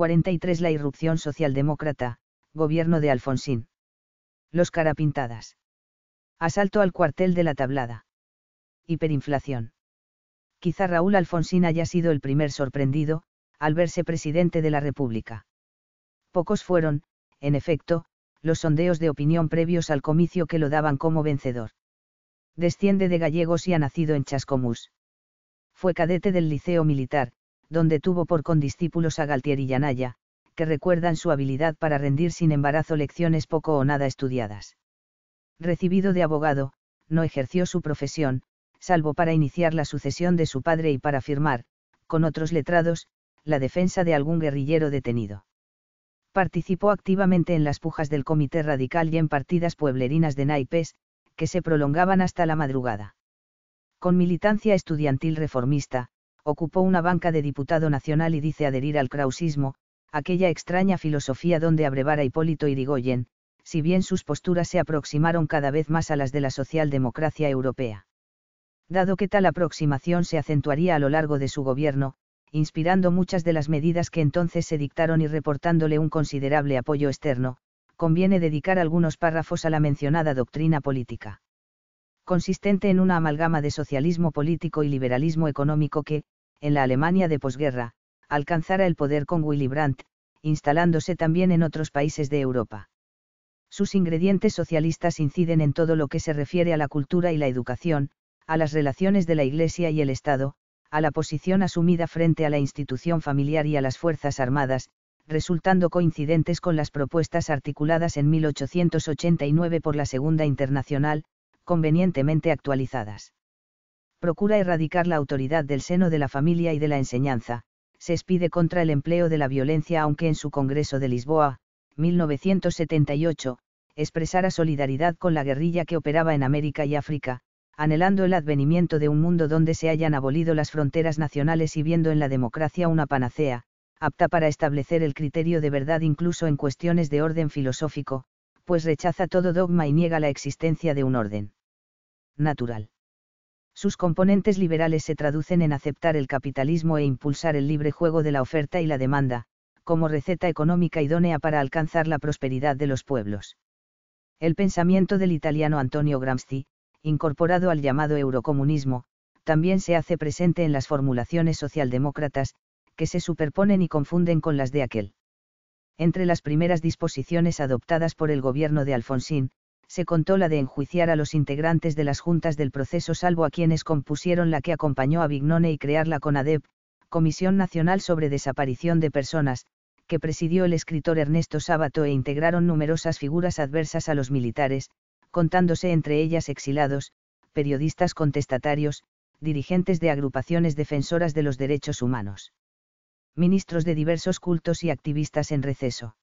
43 La irrupción socialdemócrata, gobierno de Alfonsín. Los carapintadas. Asalto al cuartel de la tablada. Hiperinflación. Quizá Raúl Alfonsín haya sido el primer sorprendido, al verse presidente de la República. Pocos fueron, en efecto, los sondeos de opinión previos al comicio que lo daban como vencedor. Desciende de gallegos y ha nacido en Chascomús. Fue cadete del Liceo Militar, donde tuvo por condiscípulos a Galtier y Yanaya, que recuerdan su habilidad para rendir sin embarazo lecciones poco o nada estudiadas. Recibido de abogado, no ejerció su profesión, salvo para iniciar la sucesión de su padre y para firmar, con otros letrados, la defensa de algún guerrillero detenido. Participó activamente en las pujas del Comité Radical y en partidas pueblerinas de naipes, que se prolongaban hasta la madrugada. Con militancia estudiantil reformista, ocupó una banca de diputado nacional y dice adherir al krausismo, aquella extraña filosofía donde abrevara Hipólito Irigoyen, si bien sus posturas se aproximaron cada vez más a las de la socialdemocracia europea. Dado que tal aproximación se acentuaría a lo largo de su gobierno, inspirando muchas de las medidas que entonces se dictaron y reportándole un considerable apoyo externo, conviene dedicar algunos párrafos a la mencionada doctrina política consistente en una amalgama de socialismo político y liberalismo económico que, en la Alemania de posguerra, alcanzara el poder con Willy Brandt, instalándose también en otros países de Europa. Sus ingredientes socialistas inciden en todo lo que se refiere a la cultura y la educación, a las relaciones de la Iglesia y el Estado, a la posición asumida frente a la institución familiar y a las Fuerzas Armadas, resultando coincidentes con las propuestas articuladas en 1889 por la Segunda Internacional, convenientemente actualizadas. Procura erradicar la autoridad del seno de la familia y de la enseñanza, se expide contra el empleo de la violencia aunque en su Congreso de Lisboa, 1978, expresara solidaridad con la guerrilla que operaba en América y África, anhelando el advenimiento de un mundo donde se hayan abolido las fronteras nacionales y viendo en la democracia una panacea, apta para establecer el criterio de verdad incluso en cuestiones de orden filosófico, pues rechaza todo dogma y niega la existencia de un orden natural. Sus componentes liberales se traducen en aceptar el capitalismo e impulsar el libre juego de la oferta y la demanda, como receta económica idónea para alcanzar la prosperidad de los pueblos. El pensamiento del italiano Antonio Gramsci, incorporado al llamado eurocomunismo, también se hace presente en las formulaciones socialdemócratas, que se superponen y confunden con las de aquel. Entre las primeras disposiciones adoptadas por el gobierno de Alfonsín, se contó la de enjuiciar a los integrantes de las juntas del proceso salvo a quienes compusieron la que acompañó a Vignone y crear la CONADEP, Comisión Nacional sobre Desaparición de Personas, que presidió el escritor Ernesto Sábato e integraron numerosas figuras adversas a los militares, contándose entre ellas exilados, periodistas contestatarios, dirigentes de agrupaciones defensoras de los derechos humanos. Ministros de diversos cultos y activistas en receso.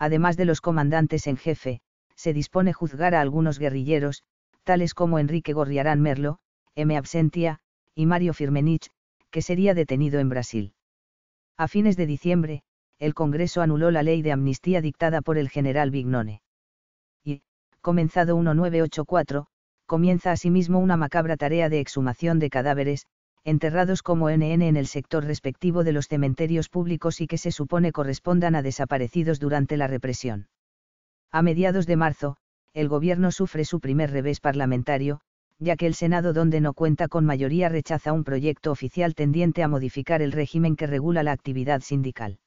Además de los comandantes en jefe, se dispone juzgar a algunos guerrilleros, tales como Enrique Gorriarán Merlo, M. Absentia, y Mario Firmenich, que sería detenido en Brasil. A fines de diciembre, el Congreso anuló la ley de amnistía dictada por el general Vignone. Y, comenzado 1984, comienza asimismo una macabra tarea de exhumación de cadáveres, enterrados como NN en el sector respectivo de los cementerios públicos y que se supone correspondan a desaparecidos durante la represión. A mediados de marzo, el gobierno sufre su primer revés parlamentario, ya que el Senado donde no cuenta con mayoría rechaza un proyecto oficial tendiente a modificar el régimen que regula la actividad sindical.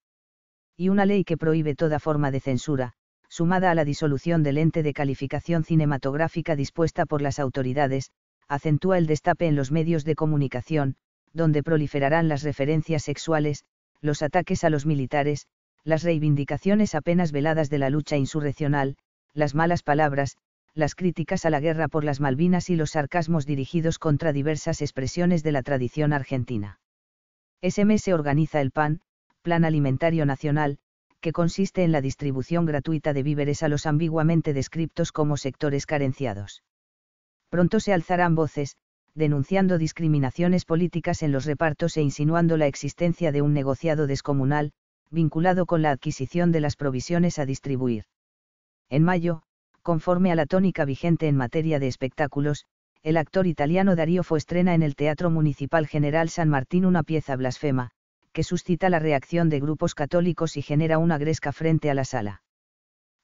Y una ley que prohíbe toda forma de censura, sumada a la disolución del ente de calificación cinematográfica dispuesta por las autoridades, acentúa el destape en los medios de comunicación, donde proliferarán las referencias sexuales, los ataques a los militares, las reivindicaciones apenas veladas de la lucha insurreccional, las malas palabras, las críticas a la guerra por las Malvinas y los sarcasmos dirigidos contra diversas expresiones de la tradición argentina. se organiza el PAN, Plan Alimentario Nacional, que consiste en la distribución gratuita de víveres a los ambiguamente descriptos como sectores carenciados. Pronto se alzarán voces, denunciando discriminaciones políticas en los repartos e insinuando la existencia de un negociado descomunal, vinculado con la adquisición de las provisiones a distribuir. En mayo, conforme a la tónica vigente en materia de espectáculos, el actor italiano Darío Fo estrena en el Teatro Municipal General San Martín una pieza blasfema, que suscita la reacción de grupos católicos y genera una gresca frente a la sala.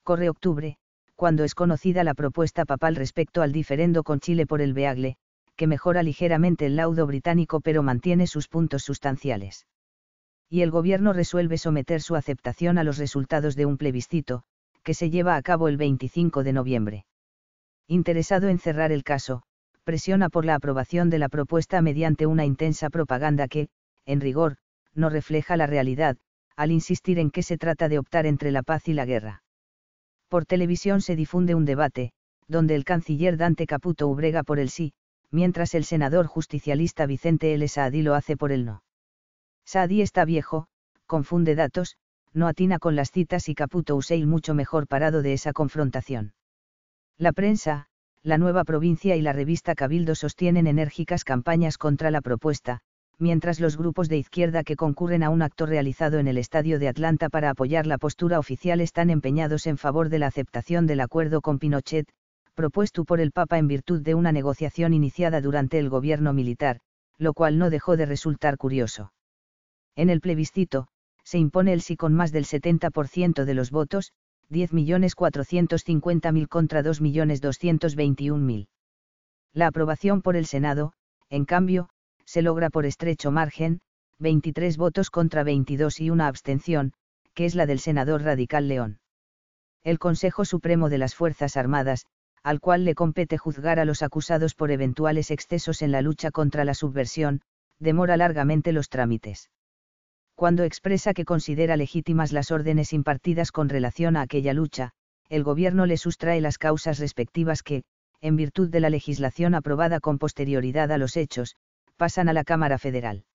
Corre octubre, cuando es conocida la propuesta papal respecto al diferendo con Chile por el Beagle, que mejora ligeramente el laudo británico pero mantiene sus puntos sustanciales y el gobierno resuelve someter su aceptación a los resultados de un plebiscito, que se lleva a cabo el 25 de noviembre. Interesado en cerrar el caso, presiona por la aprobación de la propuesta mediante una intensa propaganda que, en rigor, no refleja la realidad, al insistir en que se trata de optar entre la paz y la guerra. Por televisión se difunde un debate, donde el canciller Dante Caputo ubrega por el sí, mientras el senador justicialista Vicente L. Saadí lo hace por el no. Sadi está viejo, confunde datos, no atina con las citas y Caputo Useil mucho mejor parado de esa confrontación. La prensa, la nueva provincia y la revista Cabildo sostienen enérgicas campañas contra la propuesta, mientras los grupos de izquierda que concurren a un acto realizado en el Estadio de Atlanta para apoyar la postura oficial están empeñados en favor de la aceptación del acuerdo con Pinochet, propuesto por el Papa en virtud de una negociación iniciada durante el gobierno militar, lo cual no dejó de resultar curioso. En el plebiscito, se impone el sí con más del 70% de los votos, 10.450.000 contra 2.221.000. La aprobación por el Senado, en cambio, se logra por estrecho margen, 23 votos contra 22 y una abstención, que es la del senador radical León. El Consejo Supremo de las Fuerzas Armadas, al cual le compete juzgar a los acusados por eventuales excesos en la lucha contra la subversión, demora largamente los trámites cuando expresa que considera legítimas las órdenes impartidas con relación a aquella lucha, el Gobierno le sustrae las causas respectivas que, en virtud de la legislación aprobada con posterioridad a los hechos, pasan a la Cámara Federal.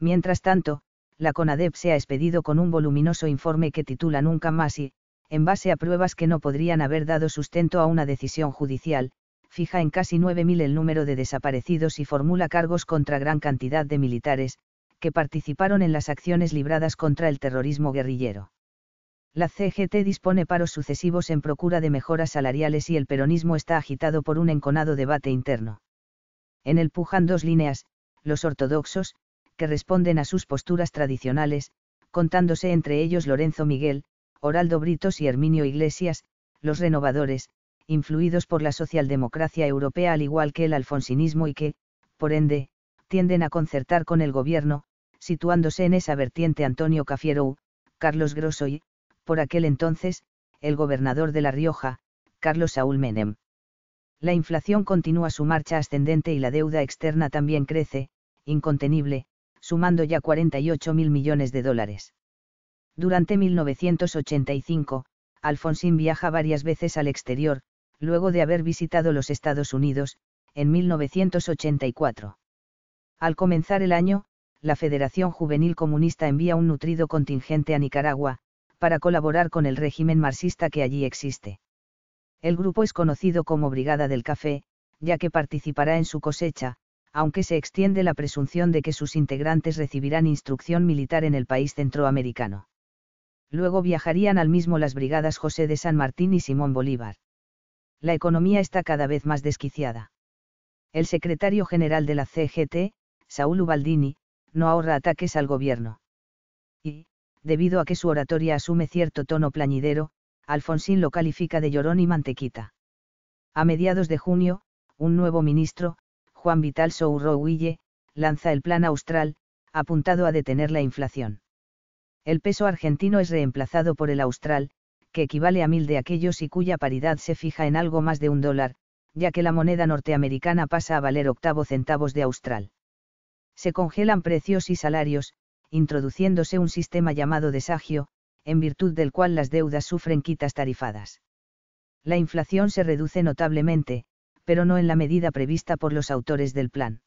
Mientras tanto, la CONADEP se ha expedido con un voluminoso informe que titula Nunca más y, en base a pruebas que no podrían haber dado sustento a una decisión judicial, fija en casi 9.000 el número de desaparecidos y formula cargos contra gran cantidad de militares, que participaron en las acciones libradas contra el terrorismo guerrillero. La CGT dispone paros sucesivos en procura de mejoras salariales y el peronismo está agitado por un enconado debate interno. En el pujan dos líneas, los ortodoxos, que responden a sus posturas tradicionales, contándose entre ellos Lorenzo Miguel, Oraldo Britos y Herminio Iglesias, los renovadores, influidos por la socialdemocracia europea al igual que el alfonsinismo y que, por ende, tienden a concertar con el gobierno, situándose en esa vertiente Antonio Cafiero, Carlos Grosso y, por aquel entonces, el gobernador de La Rioja, Carlos Saúl Menem. La inflación continúa su marcha ascendente y la deuda externa también crece, incontenible, sumando ya 48 mil millones de dólares. Durante 1985, Alfonsín viaja varias veces al exterior, luego de haber visitado los Estados Unidos, en 1984. Al comenzar el año, la Federación Juvenil Comunista envía un nutrido contingente a Nicaragua, para colaborar con el régimen marxista que allí existe. El grupo es conocido como Brigada del Café, ya que participará en su cosecha, aunque se extiende la presunción de que sus integrantes recibirán instrucción militar en el país centroamericano. Luego viajarían al mismo las brigadas José de San Martín y Simón Bolívar. La economía está cada vez más desquiciada. El secretario general de la CGT, Saúl Ubaldini, no ahorra ataques al gobierno. Y, debido a que su oratoria asume cierto tono plañidero, Alfonsín lo califica de llorón y mantequita. A mediados de junio, un nuevo ministro, Juan Vital Huille, lanza el Plan Austral, apuntado a detener la inflación. El peso argentino es reemplazado por el austral, que equivale a mil de aquellos y cuya paridad se fija en algo más de un dólar, ya que la moneda norteamericana pasa a valer octavo centavos de austral se congelan precios y salarios, introduciéndose un sistema llamado desagio, en virtud del cual las deudas sufren quitas tarifadas. La inflación se reduce notablemente, pero no en la medida prevista por los autores del plan.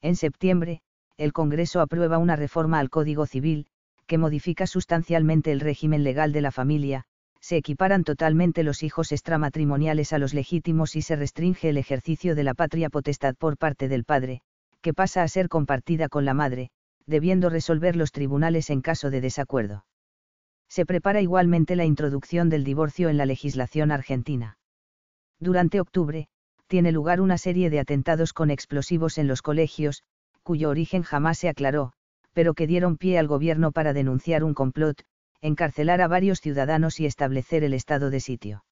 En septiembre, el Congreso aprueba una reforma al Código Civil, que modifica sustancialmente el régimen legal de la familia, se equiparan totalmente los hijos extramatrimoniales a los legítimos y se restringe el ejercicio de la patria potestad por parte del padre, que pasa a ser compartida con la madre, debiendo resolver los tribunales en caso de desacuerdo. Se prepara igualmente la introducción del divorcio en la legislación argentina. Durante octubre, tiene lugar una serie de atentados con explosivos en los colegios, cuyo origen jamás se aclaró, pero que dieron pie al gobierno para denunciar un complot, encarcelar a varios ciudadanos y establecer el estado de sitio.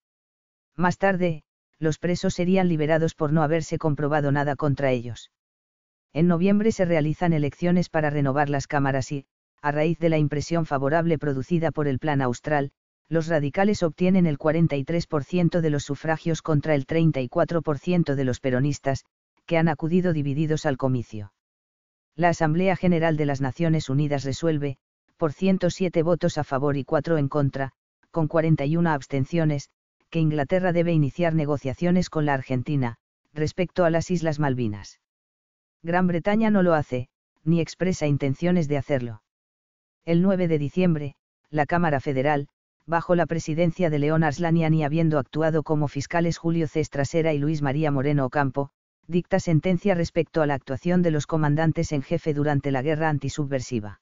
Más tarde, los presos serían liberados por no haberse comprobado nada contra ellos en noviembre se realizan elecciones para renovar las cámaras y, a raíz de la impresión favorable producida por el Plan Austral, los radicales obtienen el 43% de los sufragios contra el 34% de los peronistas, que han acudido divididos al comicio. La Asamblea General de las Naciones Unidas resuelve, por 107 votos a favor y 4 en contra, con 41 abstenciones, que Inglaterra debe iniciar negociaciones con la Argentina, respecto a las Islas Malvinas. Gran Bretaña no lo hace, ni expresa intenciones de hacerlo. El 9 de diciembre, la Cámara Federal, bajo la presidencia de León Arslaniani habiendo actuado como fiscales Julio C. Estrasera y Luis María Moreno Ocampo, dicta sentencia respecto a la actuación de los comandantes en jefe durante la guerra antisubversiva.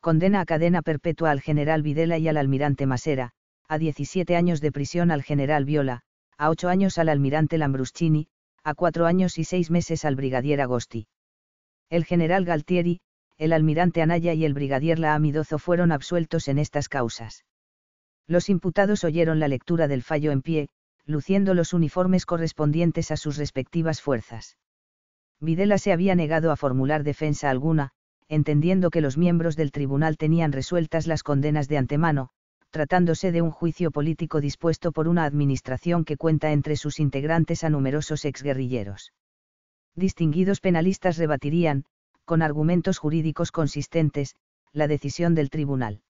Condena a cadena perpetua al general Videla y al almirante Masera, a 17 años de prisión al general Viola, a 8 años al almirante Lambruschini, a cuatro años y seis meses al brigadier Agosti. El general Galtieri, el almirante Anaya y el brigadier Laamidozo fueron absueltos en estas causas. Los imputados oyeron la lectura del fallo en pie, luciendo los uniformes correspondientes a sus respectivas fuerzas. Videla se había negado a formular defensa alguna, entendiendo que los miembros del tribunal tenían resueltas las condenas de antemano, tratándose de un juicio político dispuesto por una administración que cuenta entre sus integrantes a numerosos exguerrilleros. Distinguidos penalistas rebatirían, con argumentos jurídicos consistentes, la decisión del tribunal.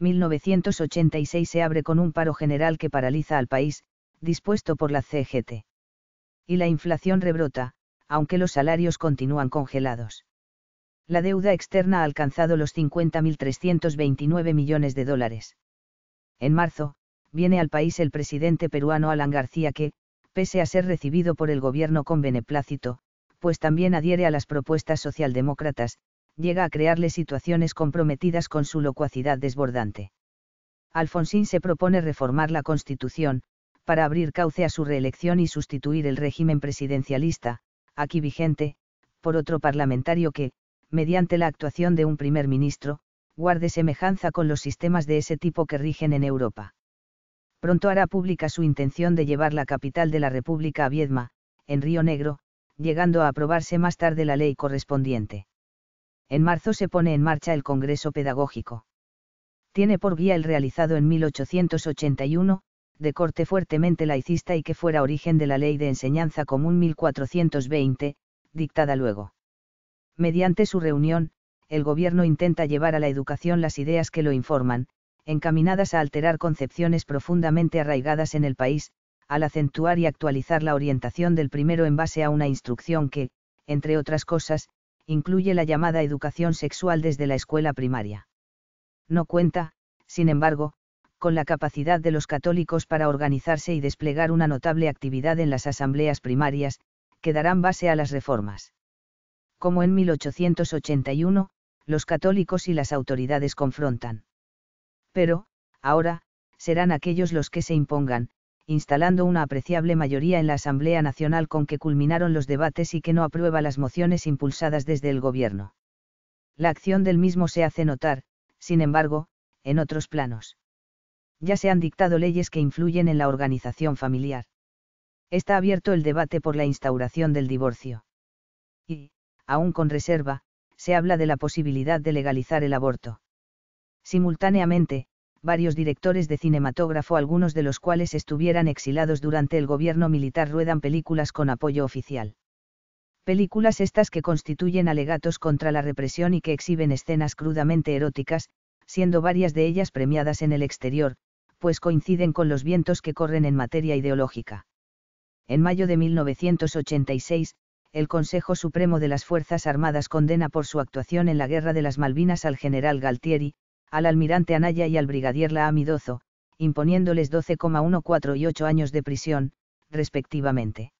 1986 se abre con un paro general que paraliza al país, dispuesto por la CGT. Y la inflación rebrota, aunque los salarios continúan congelados. La deuda externa ha alcanzado los 50.329 millones de dólares. En marzo, viene al país el presidente peruano Alan García que, pese a ser recibido por el gobierno con beneplácito, pues también adhiere a las propuestas socialdemócratas, llega a crearle situaciones comprometidas con su locuacidad desbordante. Alfonsín se propone reformar la Constitución, para abrir cauce a su reelección y sustituir el régimen presidencialista, aquí vigente, por otro parlamentario que, mediante la actuación de un primer ministro, guarde semejanza con los sistemas de ese tipo que rigen en Europa. Pronto hará pública su intención de llevar la capital de la República a Viedma, en Río Negro, llegando a aprobarse más tarde la ley correspondiente. En marzo se pone en marcha el Congreso Pedagógico. Tiene por guía el realizado en 1881, de corte fuertemente laicista y que fuera origen de la Ley de Enseñanza Común 1420, dictada luego. Mediante su reunión, el gobierno intenta llevar a la educación las ideas que lo informan, encaminadas a alterar concepciones profundamente arraigadas en el país, al acentuar y actualizar la orientación del primero en base a una instrucción que, entre otras cosas, incluye la llamada educación sexual desde la escuela primaria. No cuenta, sin embargo, con la capacidad de los católicos para organizarse y desplegar una notable actividad en las asambleas primarias, que darán base a las reformas. Como en 1881, los católicos y las autoridades confrontan. Pero, ahora, serán aquellos los que se impongan, instalando una apreciable mayoría en la Asamblea Nacional con que culminaron los debates y que no aprueba las mociones impulsadas desde el Gobierno. La acción del mismo se hace notar, sin embargo, en otros planos. Ya se han dictado leyes que influyen en la organización familiar. Está abierto el debate por la instauración del divorcio. Y, aún con reserva, se habla de la posibilidad de legalizar el aborto. Simultáneamente, varios directores de cinematógrafo, algunos de los cuales estuvieran exilados durante el gobierno militar, ruedan películas con apoyo oficial. Películas estas que constituyen alegatos contra la represión y que exhiben escenas crudamente eróticas, siendo varias de ellas premiadas en el exterior, pues coinciden con los vientos que corren en materia ideológica. En mayo de 1986, el Consejo Supremo de las Fuerzas Armadas condena por su actuación en la Guerra de las Malvinas al general Galtieri, al almirante Anaya y al brigadier La Amidozo, imponiéndoles 12,14 y 8 años de prisión, respectivamente.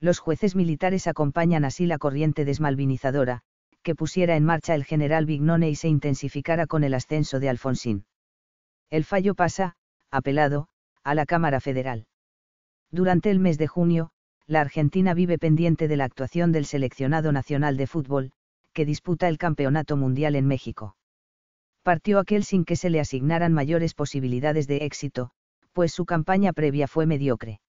Los jueces militares acompañan así la corriente desmalvinizadora, que pusiera en marcha el general Vignone y se intensificara con el ascenso de Alfonsín. El fallo pasa, apelado, a la Cámara Federal. Durante el mes de junio, la Argentina vive pendiente de la actuación del seleccionado nacional de fútbol, que disputa el Campeonato Mundial en México. Partió aquel sin que se le asignaran mayores posibilidades de éxito, pues su campaña previa fue mediocre.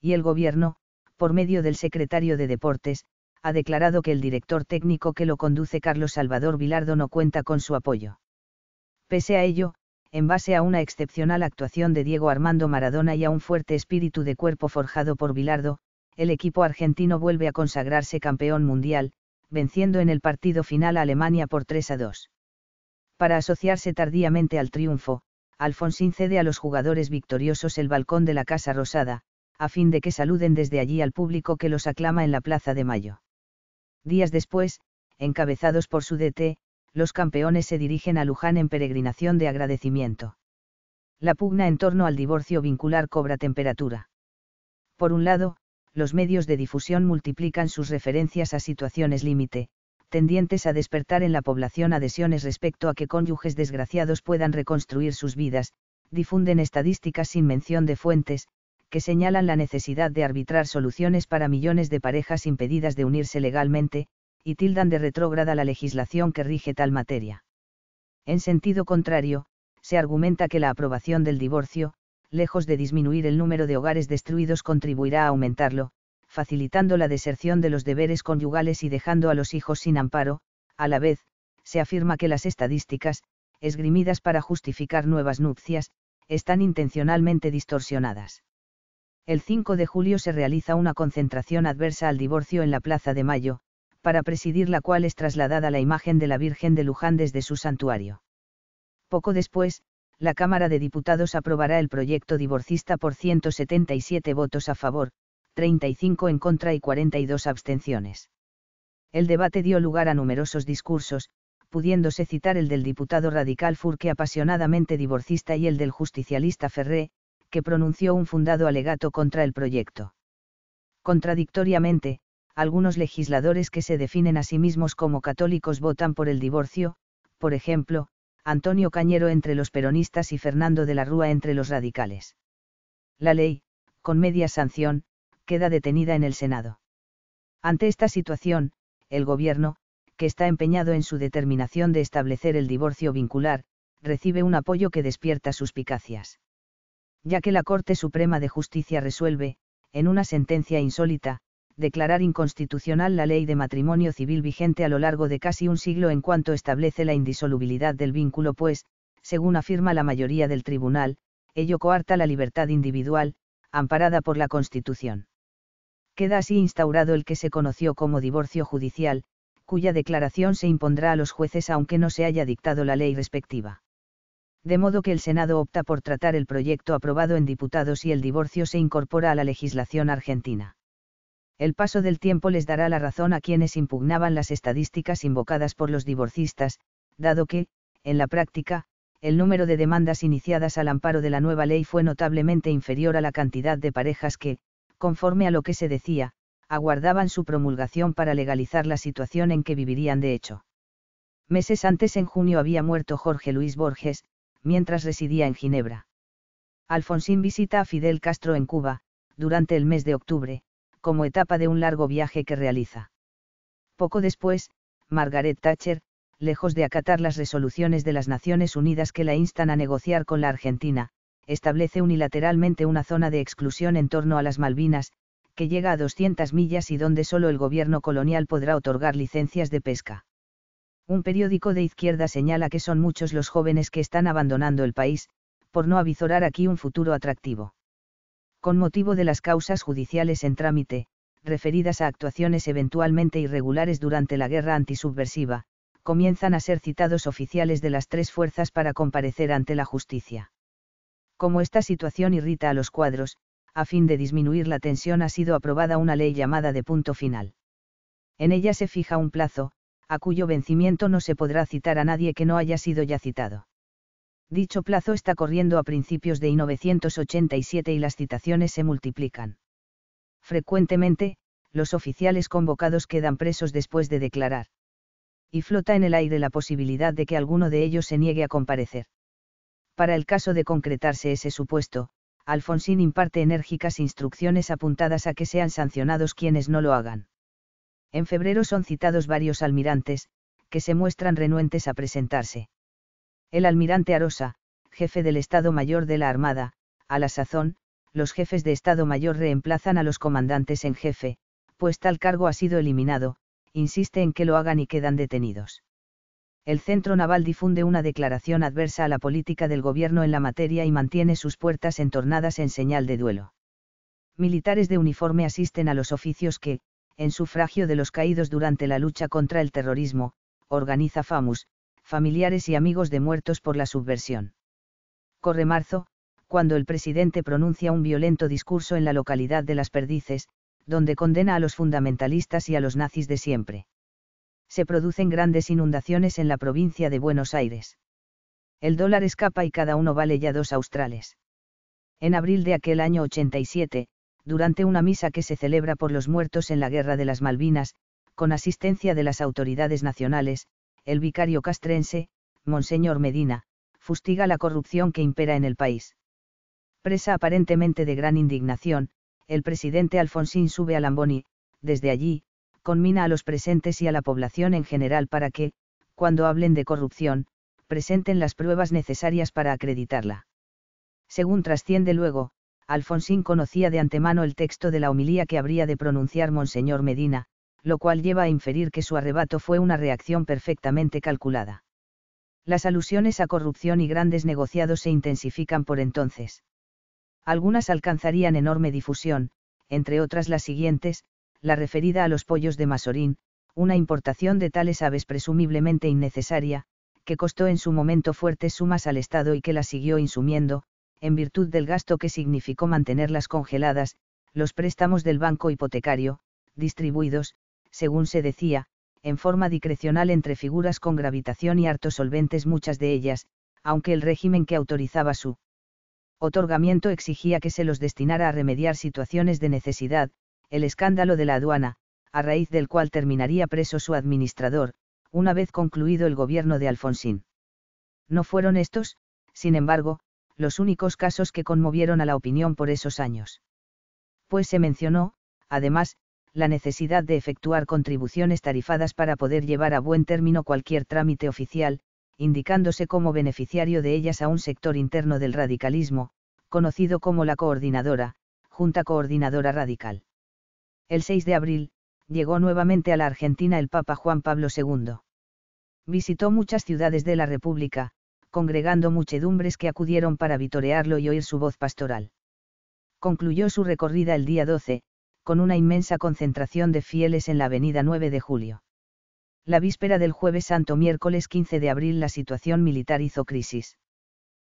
Y el gobierno, por medio del secretario de Deportes, ha declarado que el director técnico que lo conduce Carlos Salvador Vilardo no cuenta con su apoyo. Pese a ello, en base a una excepcional actuación de Diego Armando Maradona y a un fuerte espíritu de cuerpo forjado por Vilardo, el equipo argentino vuelve a consagrarse campeón mundial, venciendo en el partido final a Alemania por 3 a 2. Para asociarse tardíamente al triunfo, Alfonsín cede a los jugadores victoriosos el balcón de la Casa Rosada, a fin de que saluden desde allí al público que los aclama en la Plaza de Mayo. Días después, encabezados por su DT, los campeones se dirigen a Luján en peregrinación de agradecimiento. La pugna en torno al divorcio vincular cobra temperatura. Por un lado, los medios de difusión multiplican sus referencias a situaciones límite, tendientes a despertar en la población adhesiones respecto a que cónyuges desgraciados puedan reconstruir sus vidas, difunden estadísticas sin mención de fuentes, que señalan la necesidad de arbitrar soluciones para millones de parejas impedidas de unirse legalmente, y tildan de retrógrada la legislación que rige tal materia. En sentido contrario, se argumenta que la aprobación del divorcio, lejos de disminuir el número de hogares destruidos, contribuirá a aumentarlo, facilitando la deserción de los deberes conyugales y dejando a los hijos sin amparo, a la vez, se afirma que las estadísticas, esgrimidas para justificar nuevas nupcias, están intencionalmente distorsionadas. El 5 de julio se realiza una concentración adversa al divorcio en la Plaza de Mayo, para presidir la cual es trasladada la imagen de la Virgen de Luján desde su santuario. Poco después, la Cámara de Diputados aprobará el proyecto divorcista por 177 votos a favor, 35 en contra y 42 abstenciones. El debate dio lugar a numerosos discursos, pudiéndose citar el del diputado radical Furque apasionadamente divorcista y el del justicialista Ferré, que pronunció un fundado alegato contra el proyecto. Contradictoriamente, algunos legisladores que se definen a sí mismos como católicos votan por el divorcio, por ejemplo, Antonio Cañero entre los peronistas y Fernando de la Rúa entre los radicales. La ley, con media sanción, queda detenida en el Senado. Ante esta situación, el Gobierno, que está empeñado en su determinación de establecer el divorcio vincular, recibe un apoyo que despierta suspicacias. Ya que la Corte Suprema de Justicia resuelve, en una sentencia insólita, declarar inconstitucional la ley de matrimonio civil vigente a lo largo de casi un siglo en cuanto establece la indisolubilidad del vínculo, pues, según afirma la mayoría del tribunal, ello coarta la libertad individual, amparada por la Constitución. Queda así instaurado el que se conoció como divorcio judicial, cuya declaración se impondrá a los jueces aunque no se haya dictado la ley respectiva. De modo que el Senado opta por tratar el proyecto aprobado en diputados y el divorcio se incorpora a la legislación argentina. El paso del tiempo les dará la razón a quienes impugnaban las estadísticas invocadas por los divorcistas, dado que, en la práctica, el número de demandas iniciadas al amparo de la nueva ley fue notablemente inferior a la cantidad de parejas que, conforme a lo que se decía, aguardaban su promulgación para legalizar la situación en que vivirían de hecho. Meses antes en junio había muerto Jorge Luis Borges, mientras residía en Ginebra. Alfonsín visita a Fidel Castro en Cuba, durante el mes de octubre, como etapa de un largo viaje que realiza. Poco después, Margaret Thatcher, lejos de acatar las resoluciones de las Naciones Unidas que la instan a negociar con la Argentina, establece unilateralmente una zona de exclusión en torno a las Malvinas, que llega a 200 millas y donde solo el gobierno colonial podrá otorgar licencias de pesca. Un periódico de izquierda señala que son muchos los jóvenes que están abandonando el país, por no avizorar aquí un futuro atractivo con motivo de las causas judiciales en trámite, referidas a actuaciones eventualmente irregulares durante la guerra antisubversiva, comienzan a ser citados oficiales de las tres fuerzas para comparecer ante la justicia. Como esta situación irrita a los cuadros, a fin de disminuir la tensión ha sido aprobada una ley llamada de punto final. En ella se fija un plazo, a cuyo vencimiento no se podrá citar a nadie que no haya sido ya citado. Dicho plazo está corriendo a principios de 1987 y las citaciones se multiplican. Frecuentemente, los oficiales convocados quedan presos después de declarar. Y flota en el aire la posibilidad de que alguno de ellos se niegue a comparecer. Para el caso de concretarse ese supuesto, Alfonsín imparte enérgicas instrucciones apuntadas a que sean sancionados quienes no lo hagan. En febrero son citados varios almirantes, que se muestran renuentes a presentarse. El almirante Arosa, jefe del Estado Mayor de la Armada, a la sazón, los jefes de Estado Mayor reemplazan a los comandantes en jefe, pues tal cargo ha sido eliminado, insiste en que lo hagan y quedan detenidos. El Centro Naval difunde una declaración adversa a la política del gobierno en la materia y mantiene sus puertas entornadas en señal de duelo. Militares de uniforme asisten a los oficios que, en sufragio de los caídos durante la lucha contra el terrorismo, organiza FAMUS, familiares y amigos de muertos por la subversión. Corre marzo, cuando el presidente pronuncia un violento discurso en la localidad de Las Perdices, donde condena a los fundamentalistas y a los nazis de siempre. Se producen grandes inundaciones en la provincia de Buenos Aires. El dólar escapa y cada uno vale ya dos australes. En abril de aquel año 87, durante una misa que se celebra por los muertos en la Guerra de las Malvinas, con asistencia de las autoridades nacionales, el vicario castrense, Monseñor Medina, fustiga la corrupción que impera en el país. Presa aparentemente de gran indignación, el presidente Alfonsín sube a Lamboni, desde allí, conmina a los presentes y a la población en general para que, cuando hablen de corrupción, presenten las pruebas necesarias para acreditarla. Según trasciende luego, Alfonsín conocía de antemano el texto de la homilía que habría de pronunciar Monseñor Medina, lo cual lleva a inferir que su arrebato fue una reacción perfectamente calculada. Las alusiones a corrupción y grandes negociados se intensifican por entonces. Algunas alcanzarían enorme difusión, entre otras las siguientes, la referida a los pollos de Masorín, una importación de tales aves presumiblemente innecesaria, que costó en su momento fuertes sumas al Estado y que las siguió insumiendo, en virtud del gasto que significó mantenerlas congeladas, los préstamos del banco hipotecario, distribuidos, según se decía, en forma discrecional entre figuras con gravitación y harto solventes muchas de ellas, aunque el régimen que autorizaba su otorgamiento exigía que se los destinara a remediar situaciones de necesidad, el escándalo de la aduana, a raíz del cual terminaría preso su administrador, una vez concluido el gobierno de Alfonsín. No fueron estos, sin embargo, los únicos casos que conmovieron a la opinión por esos años. Pues se mencionó, además, la necesidad de efectuar contribuciones tarifadas para poder llevar a buen término cualquier trámite oficial, indicándose como beneficiario de ellas a un sector interno del radicalismo, conocido como la Coordinadora, Junta Coordinadora Radical. El 6 de abril, llegó nuevamente a la Argentina el Papa Juan Pablo II. Visitó muchas ciudades de la República, congregando muchedumbres que acudieron para vitorearlo y oír su voz pastoral. Concluyó su recorrida el día 12, con una inmensa concentración de fieles en la avenida 9 de julio. La víspera del jueves santo miércoles 15 de abril la situación militar hizo crisis.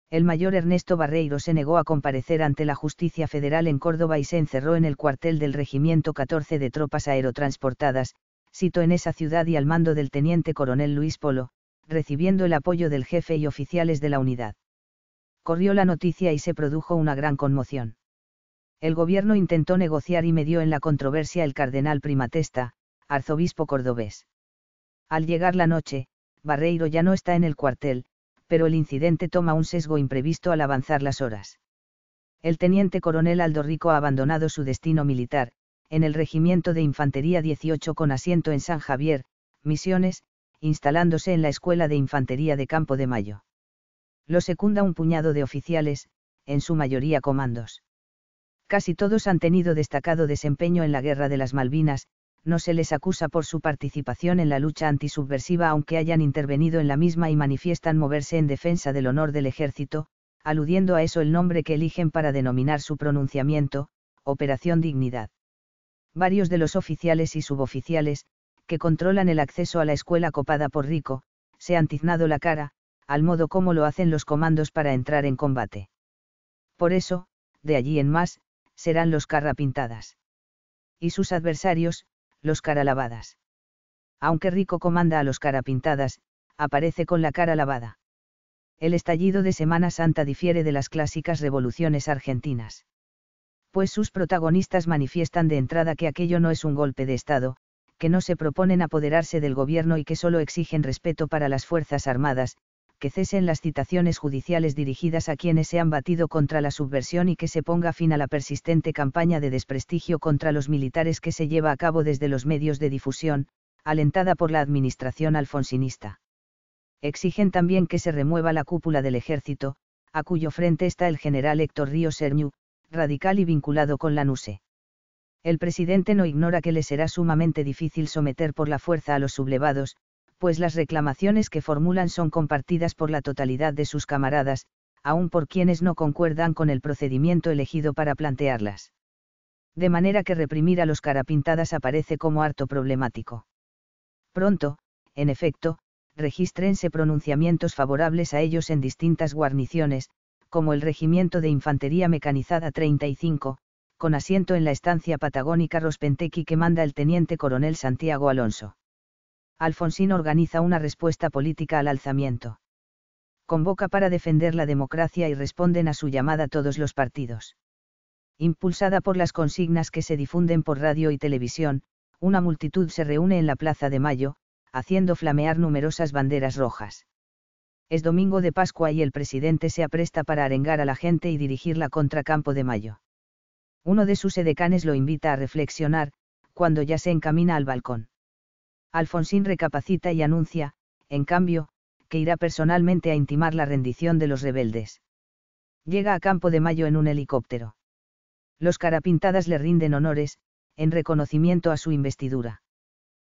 El mayor Ernesto Barreiro se negó a comparecer ante la justicia federal en Córdoba y se encerró en el cuartel del Regimiento 14 de Tropas Aerotransportadas, sito en esa ciudad y al mando del teniente coronel Luis Polo, recibiendo el apoyo del jefe y oficiales de la unidad. Corrió la noticia y se produjo una gran conmoción el gobierno intentó negociar y medió en la controversia el cardenal Primatesta, arzobispo cordobés. Al llegar la noche, Barreiro ya no está en el cuartel, pero el incidente toma un sesgo imprevisto al avanzar las horas. El teniente coronel Aldo Rico ha abandonado su destino militar, en el Regimiento de Infantería 18 con asiento en San Javier, Misiones, instalándose en la Escuela de Infantería de Campo de Mayo. Lo secunda un puñado de oficiales, en su mayoría comandos. Casi todos han tenido destacado desempeño en la Guerra de las Malvinas, no se les acusa por su participación en la lucha antisubversiva aunque hayan intervenido en la misma y manifiestan moverse en defensa del honor del ejército, aludiendo a eso el nombre que eligen para denominar su pronunciamiento, Operación Dignidad. Varios de los oficiales y suboficiales, que controlan el acceso a la escuela copada por Rico, se han tiznado la cara, al modo como lo hacen los comandos para entrar en combate. Por eso, de allí en más, serán los carrapintadas. Y sus adversarios, los caralabadas. Aunque Rico comanda a los carapintadas, aparece con la cara lavada. El estallido de Semana Santa difiere de las clásicas revoluciones argentinas. Pues sus protagonistas manifiestan de entrada que aquello no es un golpe de Estado, que no se proponen apoderarse del gobierno y que solo exigen respeto para las Fuerzas Armadas, que cesen las citaciones judiciales dirigidas a quienes se han batido contra la subversión y que se ponga fin a la persistente campaña de desprestigio contra los militares que se lleva a cabo desde los medios de difusión, alentada por la administración alfonsinista. Exigen también que se remueva la cúpula del ejército, a cuyo frente está el general Héctor Ríos Serñu, radical y vinculado con la NUSE. El presidente no ignora que le será sumamente difícil someter por la fuerza a los sublevados, pues las reclamaciones que formulan son compartidas por la totalidad de sus camaradas, aun por quienes no concuerdan con el procedimiento elegido para plantearlas. De manera que reprimir a los carapintadas aparece como harto problemático. Pronto, en efecto, registrense pronunciamientos favorables a ellos en distintas guarniciones, como el Regimiento de Infantería Mecanizada 35, con asiento en la estancia patagónica Rospentequi que manda el teniente coronel Santiago Alonso. Alfonsín organiza una respuesta política al alzamiento. Convoca para defender la democracia y responden a su llamada todos los partidos. Impulsada por las consignas que se difunden por radio y televisión, una multitud se reúne en la Plaza de Mayo, haciendo flamear numerosas banderas rojas. Es domingo de Pascua y el presidente se apresta para arengar a la gente y dirigirla contra Campo de Mayo. Uno de sus edecanes lo invita a reflexionar, cuando ya se encamina al balcón. Alfonsín recapacita y anuncia, en cambio, que irá personalmente a intimar la rendición de los rebeldes. Llega a Campo de Mayo en un helicóptero. Los carapintadas le rinden honores, en reconocimiento a su investidura.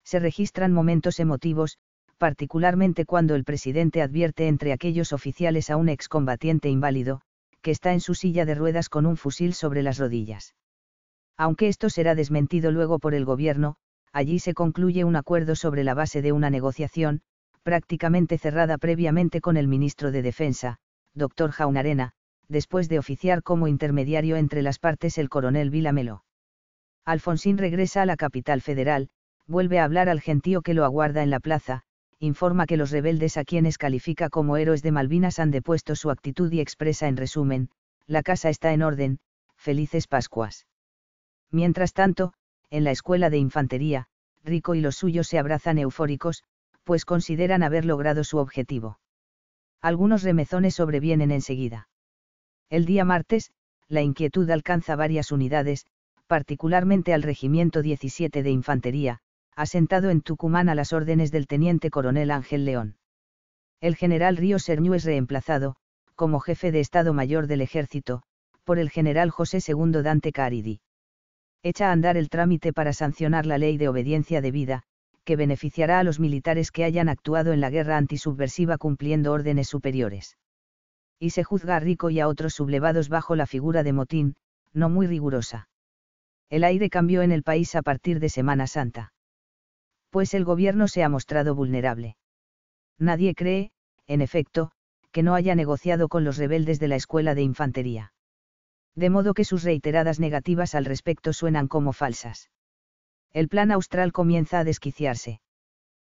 Se registran momentos emotivos, particularmente cuando el presidente advierte entre aquellos oficiales a un excombatiente inválido, que está en su silla de ruedas con un fusil sobre las rodillas. Aunque esto será desmentido luego por el gobierno, allí se concluye un acuerdo sobre la base de una negociación, prácticamente cerrada previamente con el ministro de Defensa, doctor Jaunarena, después de oficiar como intermediario entre las partes el coronel Vilamelo. Alfonsín regresa a la capital federal, vuelve a hablar al gentío que lo aguarda en la plaza, informa que los rebeldes a quienes califica como héroes de Malvinas han depuesto su actitud y expresa en resumen, la casa está en orden, felices Pascuas. Mientras tanto, en la escuela de infantería, Rico y los suyos se abrazan eufóricos, pues consideran haber logrado su objetivo. Algunos remezones sobrevienen enseguida. El día martes, la inquietud alcanza varias unidades, particularmente al Regimiento 17 de Infantería, asentado en Tucumán a las órdenes del teniente coronel Ángel León. El general Río Serñú es reemplazado, como jefe de Estado Mayor del Ejército, por el general José II Dante Caridi echa a andar el trámite para sancionar la ley de obediencia debida, que beneficiará a los militares que hayan actuado en la guerra antisubversiva cumpliendo órdenes superiores. Y se juzga a Rico y a otros sublevados bajo la figura de motín, no muy rigurosa. El aire cambió en el país a partir de Semana Santa. Pues el gobierno se ha mostrado vulnerable. Nadie cree, en efecto, que no haya negociado con los rebeldes de la escuela de infantería de modo que sus reiteradas negativas al respecto suenan como falsas. El plan austral comienza a desquiciarse.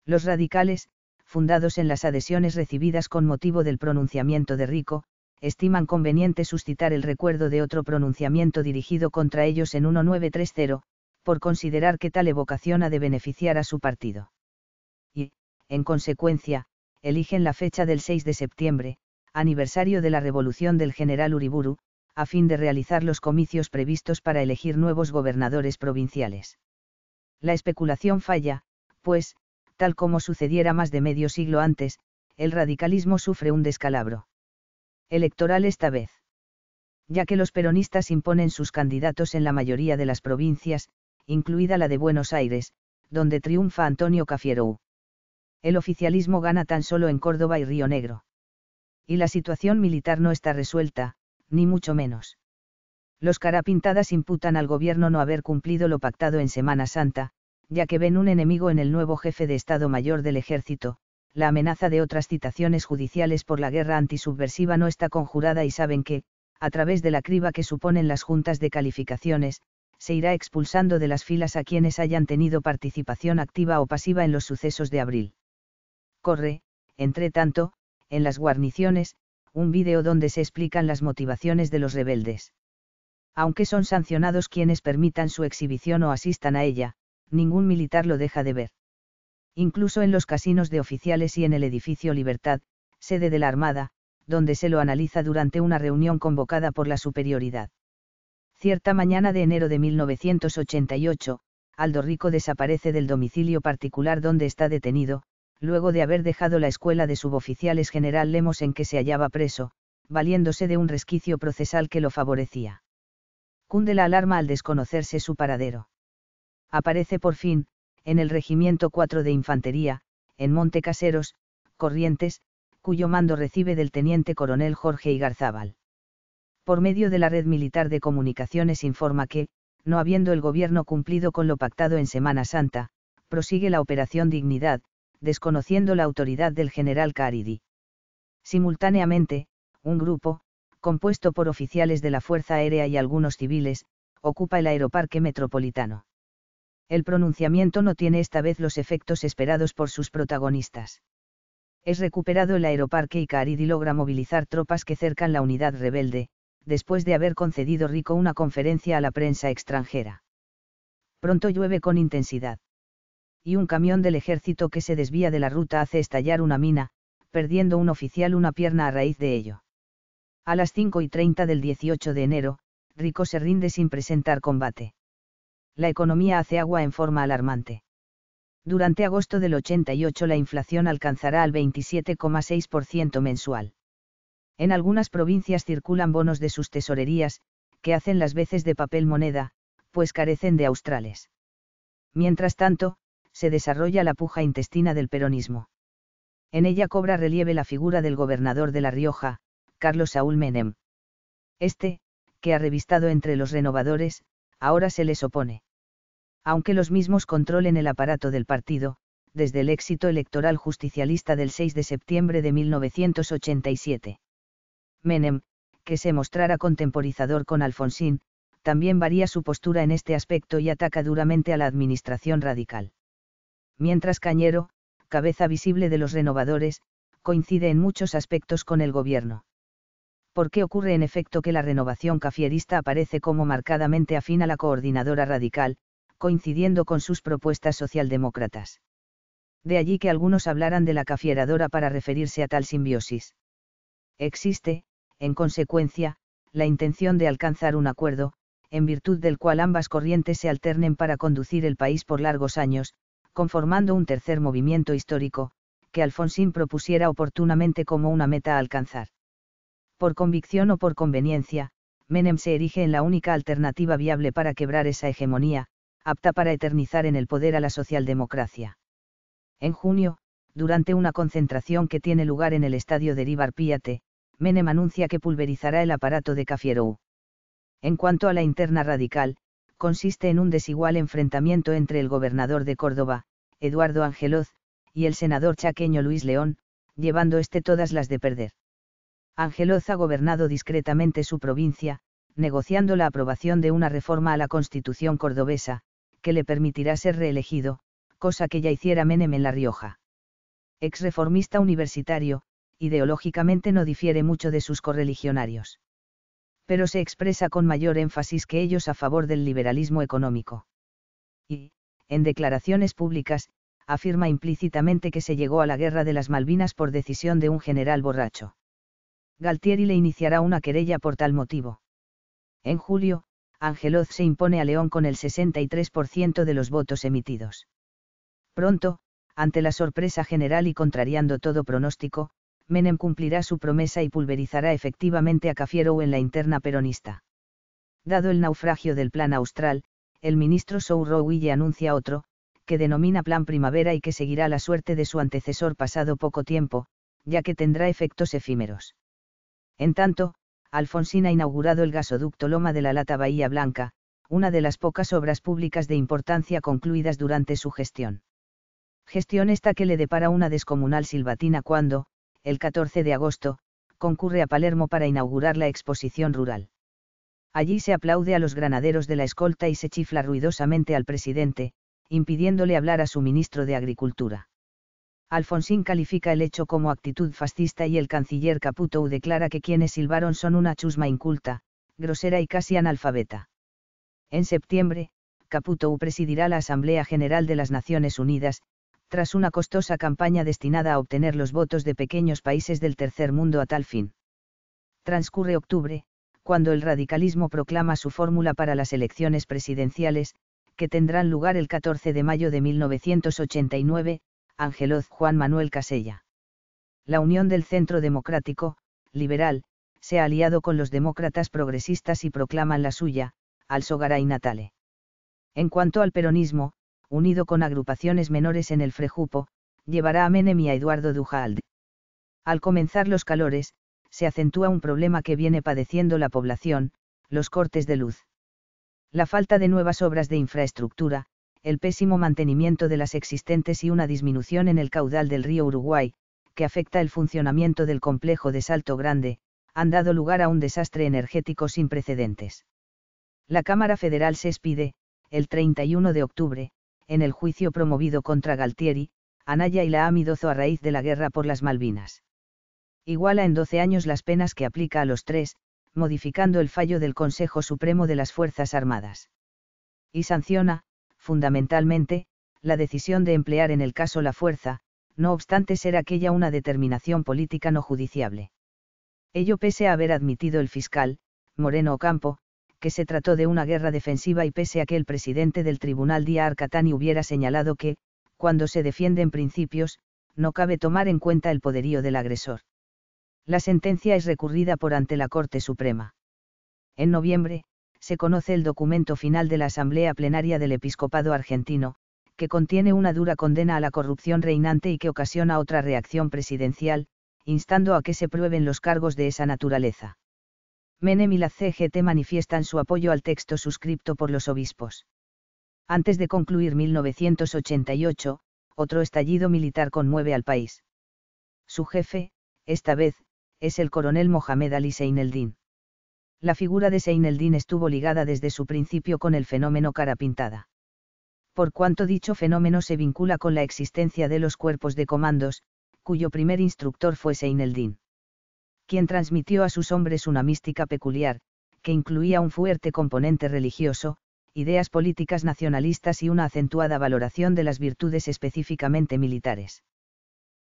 Los radicales, fundados en las adhesiones recibidas con motivo del pronunciamiento de Rico, estiman conveniente suscitar el recuerdo de otro pronunciamiento dirigido contra ellos en 1930, por considerar que tal evocación ha de beneficiar a su partido. Y, en consecuencia, eligen la fecha del 6 de septiembre, aniversario de la revolución del general Uriburu, a fin de realizar los comicios previstos para elegir nuevos gobernadores provinciales. La especulación falla, pues, tal como sucediera más de medio siglo antes, el radicalismo sufre un descalabro. Electoral esta vez. Ya que los peronistas imponen sus candidatos en la mayoría de las provincias, incluida la de Buenos Aires, donde triunfa Antonio Cafiero. El oficialismo gana tan solo en Córdoba y Río Negro. Y la situación militar no está resuelta, ni mucho menos. Los carapintadas imputan al gobierno no haber cumplido lo pactado en Semana Santa, ya que ven un enemigo en el nuevo jefe de Estado Mayor del Ejército, la amenaza de otras citaciones judiciales por la guerra antisubversiva no está conjurada y saben que, a través de la criba que suponen las juntas de calificaciones, se irá expulsando de las filas a quienes hayan tenido participación activa o pasiva en los sucesos de abril. Corre, entre tanto, en las guarniciones, un vídeo donde se explican las motivaciones de los rebeldes. Aunque son sancionados quienes permitan su exhibición o asistan a ella, ningún militar lo deja de ver. Incluso en los casinos de oficiales y en el edificio Libertad, sede de la Armada, donde se lo analiza durante una reunión convocada por la superioridad. Cierta mañana de enero de 1988, Aldo Rico desaparece del domicilio particular donde está detenido, luego de haber dejado la escuela de suboficiales general Lemos en que se hallaba preso, valiéndose de un resquicio procesal que lo favorecía. Cunde la alarma al desconocerse su paradero. Aparece por fin, en el Regimiento 4 de Infantería, en Monte Caseros, Corrientes, cuyo mando recibe del teniente coronel Jorge Igarzábal. Por medio de la red militar de comunicaciones informa que, no habiendo el gobierno cumplido con lo pactado en Semana Santa, prosigue la Operación Dignidad, desconociendo la autoridad del general Caridi. Simultáneamente, un grupo, compuesto por oficiales de la Fuerza Aérea y algunos civiles, ocupa el aeroparque metropolitano. El pronunciamiento no tiene esta vez los efectos esperados por sus protagonistas. Es recuperado el aeroparque y Caridi logra movilizar tropas que cercan la unidad rebelde, después de haber concedido Rico una conferencia a la prensa extranjera. Pronto llueve con intensidad y un camión del ejército que se desvía de la ruta hace estallar una mina, perdiendo un oficial una pierna a raíz de ello. A las 5 y 30 del 18 de enero, Rico se rinde sin presentar combate. La economía hace agua en forma alarmante. Durante agosto del 88 la inflación alcanzará al 27,6% mensual. En algunas provincias circulan bonos de sus tesorerías, que hacen las veces de papel moneda, pues carecen de australes. Mientras tanto, se desarrolla la puja intestina del peronismo. En ella cobra relieve la figura del gobernador de La Rioja, Carlos Saúl Menem. Este, que ha revistado entre los renovadores, ahora se les opone. Aunque los mismos controlen el aparato del partido, desde el éxito electoral justicialista del 6 de septiembre de 1987. Menem, que se mostrara contemporizador con Alfonsín, también varía su postura en este aspecto y ataca duramente a la administración radical mientras Cañero, cabeza visible de los renovadores, coincide en muchos aspectos con el gobierno. ¿Por qué ocurre en efecto que la renovación cafierista aparece como marcadamente afín a la coordinadora radical, coincidiendo con sus propuestas socialdemócratas? De allí que algunos hablaran de la cafieradora para referirse a tal simbiosis. Existe, en consecuencia, la intención de alcanzar un acuerdo, en virtud del cual ambas corrientes se alternen para conducir el país por largos años, conformando un tercer movimiento histórico, que Alfonsín propusiera oportunamente como una meta a alcanzar. Por convicción o por conveniencia, Menem se erige en la única alternativa viable para quebrar esa hegemonía, apta para eternizar en el poder a la socialdemocracia. En junio, durante una concentración que tiene lugar en el estadio de Ribar Píate, Menem anuncia que pulverizará el aparato de Cafiero. En cuanto a la interna radical, consiste en un desigual enfrentamiento entre el gobernador de Córdoba, Eduardo Angeloz, y el senador chaqueño Luis León, llevando este todas las de perder. Angeloz ha gobernado discretamente su provincia, negociando la aprobación de una reforma a la constitución cordobesa, que le permitirá ser reelegido, cosa que ya hiciera Menem en La Rioja. Ex reformista universitario, ideológicamente no difiere mucho de sus correligionarios pero se expresa con mayor énfasis que ellos a favor del liberalismo económico. Y, en declaraciones públicas, afirma implícitamente que se llegó a la guerra de las Malvinas por decisión de un general borracho. Galtieri le iniciará una querella por tal motivo. En julio, Angeloz se impone a León con el 63% de los votos emitidos. Pronto, ante la sorpresa general y contrariando todo pronóstico, Menem cumplirá su promesa y pulverizará efectivamente a Cafiero en la interna peronista. Dado el naufragio del plan austral, el ministro Sourouille anuncia otro, que denomina Plan Primavera y que seguirá la suerte de su antecesor pasado poco tiempo, ya que tendrá efectos efímeros. En tanto, Alfonsín ha inaugurado el gasoducto Loma de la Lata Bahía Blanca, una de las pocas obras públicas de importancia concluidas durante su gestión. Gestión esta que le depara una descomunal silbatina cuando, el 14 de agosto, concurre a Palermo para inaugurar la exposición rural. Allí se aplaude a los granaderos de la escolta y se chifla ruidosamente al presidente, impidiéndole hablar a su ministro de Agricultura. Alfonsín califica el hecho como actitud fascista y el canciller Caputo declara que quienes silbaron son una chusma inculta, grosera y casi analfabeta. En septiembre, Caputo presidirá la Asamblea General de las Naciones Unidas, tras una costosa campaña destinada a obtener los votos de pequeños países del tercer mundo a tal fin. Transcurre octubre, cuando el radicalismo proclama su fórmula para las elecciones presidenciales, que tendrán lugar el 14 de mayo de 1989, Angeloz Juan Manuel Casella. La Unión del Centro Democrático, liberal, se ha aliado con los demócratas progresistas y proclaman la suya, al Sogaray Natale. En cuanto al peronismo, unido con agrupaciones menores en el Frejupo, llevará a Menem y a Eduardo Duhalde. Al comenzar los calores, se acentúa un problema que viene padeciendo la población, los cortes de luz. La falta de nuevas obras de infraestructura, el pésimo mantenimiento de las existentes y una disminución en el caudal del río Uruguay, que afecta el funcionamiento del complejo de Salto Grande, han dado lugar a un desastre energético sin precedentes. La Cámara Federal se expide, el 31 de octubre, en el juicio promovido contra Galtieri, Anaya y la Amidozo a raíz de la guerra por las Malvinas. Iguala en 12 años las penas que aplica a los tres, modificando el fallo del Consejo Supremo de las Fuerzas Armadas. Y sanciona, fundamentalmente, la decisión de emplear en el caso la fuerza, no obstante ser aquella una determinación política no judiciable. Ello pese a haber admitido el fiscal, Moreno Ocampo, que se trató de una guerra defensiva y pese a que el presidente del tribunal Díaz Arcatani hubiera señalado que, cuando se defienden principios, no cabe tomar en cuenta el poderío del agresor. La sentencia es recurrida por ante la Corte Suprema. En noviembre, se conoce el documento final de la Asamblea Plenaria del Episcopado Argentino, que contiene una dura condena a la corrupción reinante y que ocasiona otra reacción presidencial, instando a que se prueben los cargos de esa naturaleza. Menem y la CGT manifiestan su apoyo al texto suscripto por los obispos. Antes de concluir 1988, otro estallido militar conmueve al país. Su jefe, esta vez, es el coronel Mohamed Ali Seineldin. La figura de Seineldin estuvo ligada desde su principio con el fenómeno cara pintada. Por cuanto dicho fenómeno se vincula con la existencia de los cuerpos de comandos, cuyo primer instructor fue Seineldin quien transmitió a sus hombres una mística peculiar, que incluía un fuerte componente religioso, ideas políticas nacionalistas y una acentuada valoración de las virtudes específicamente militares.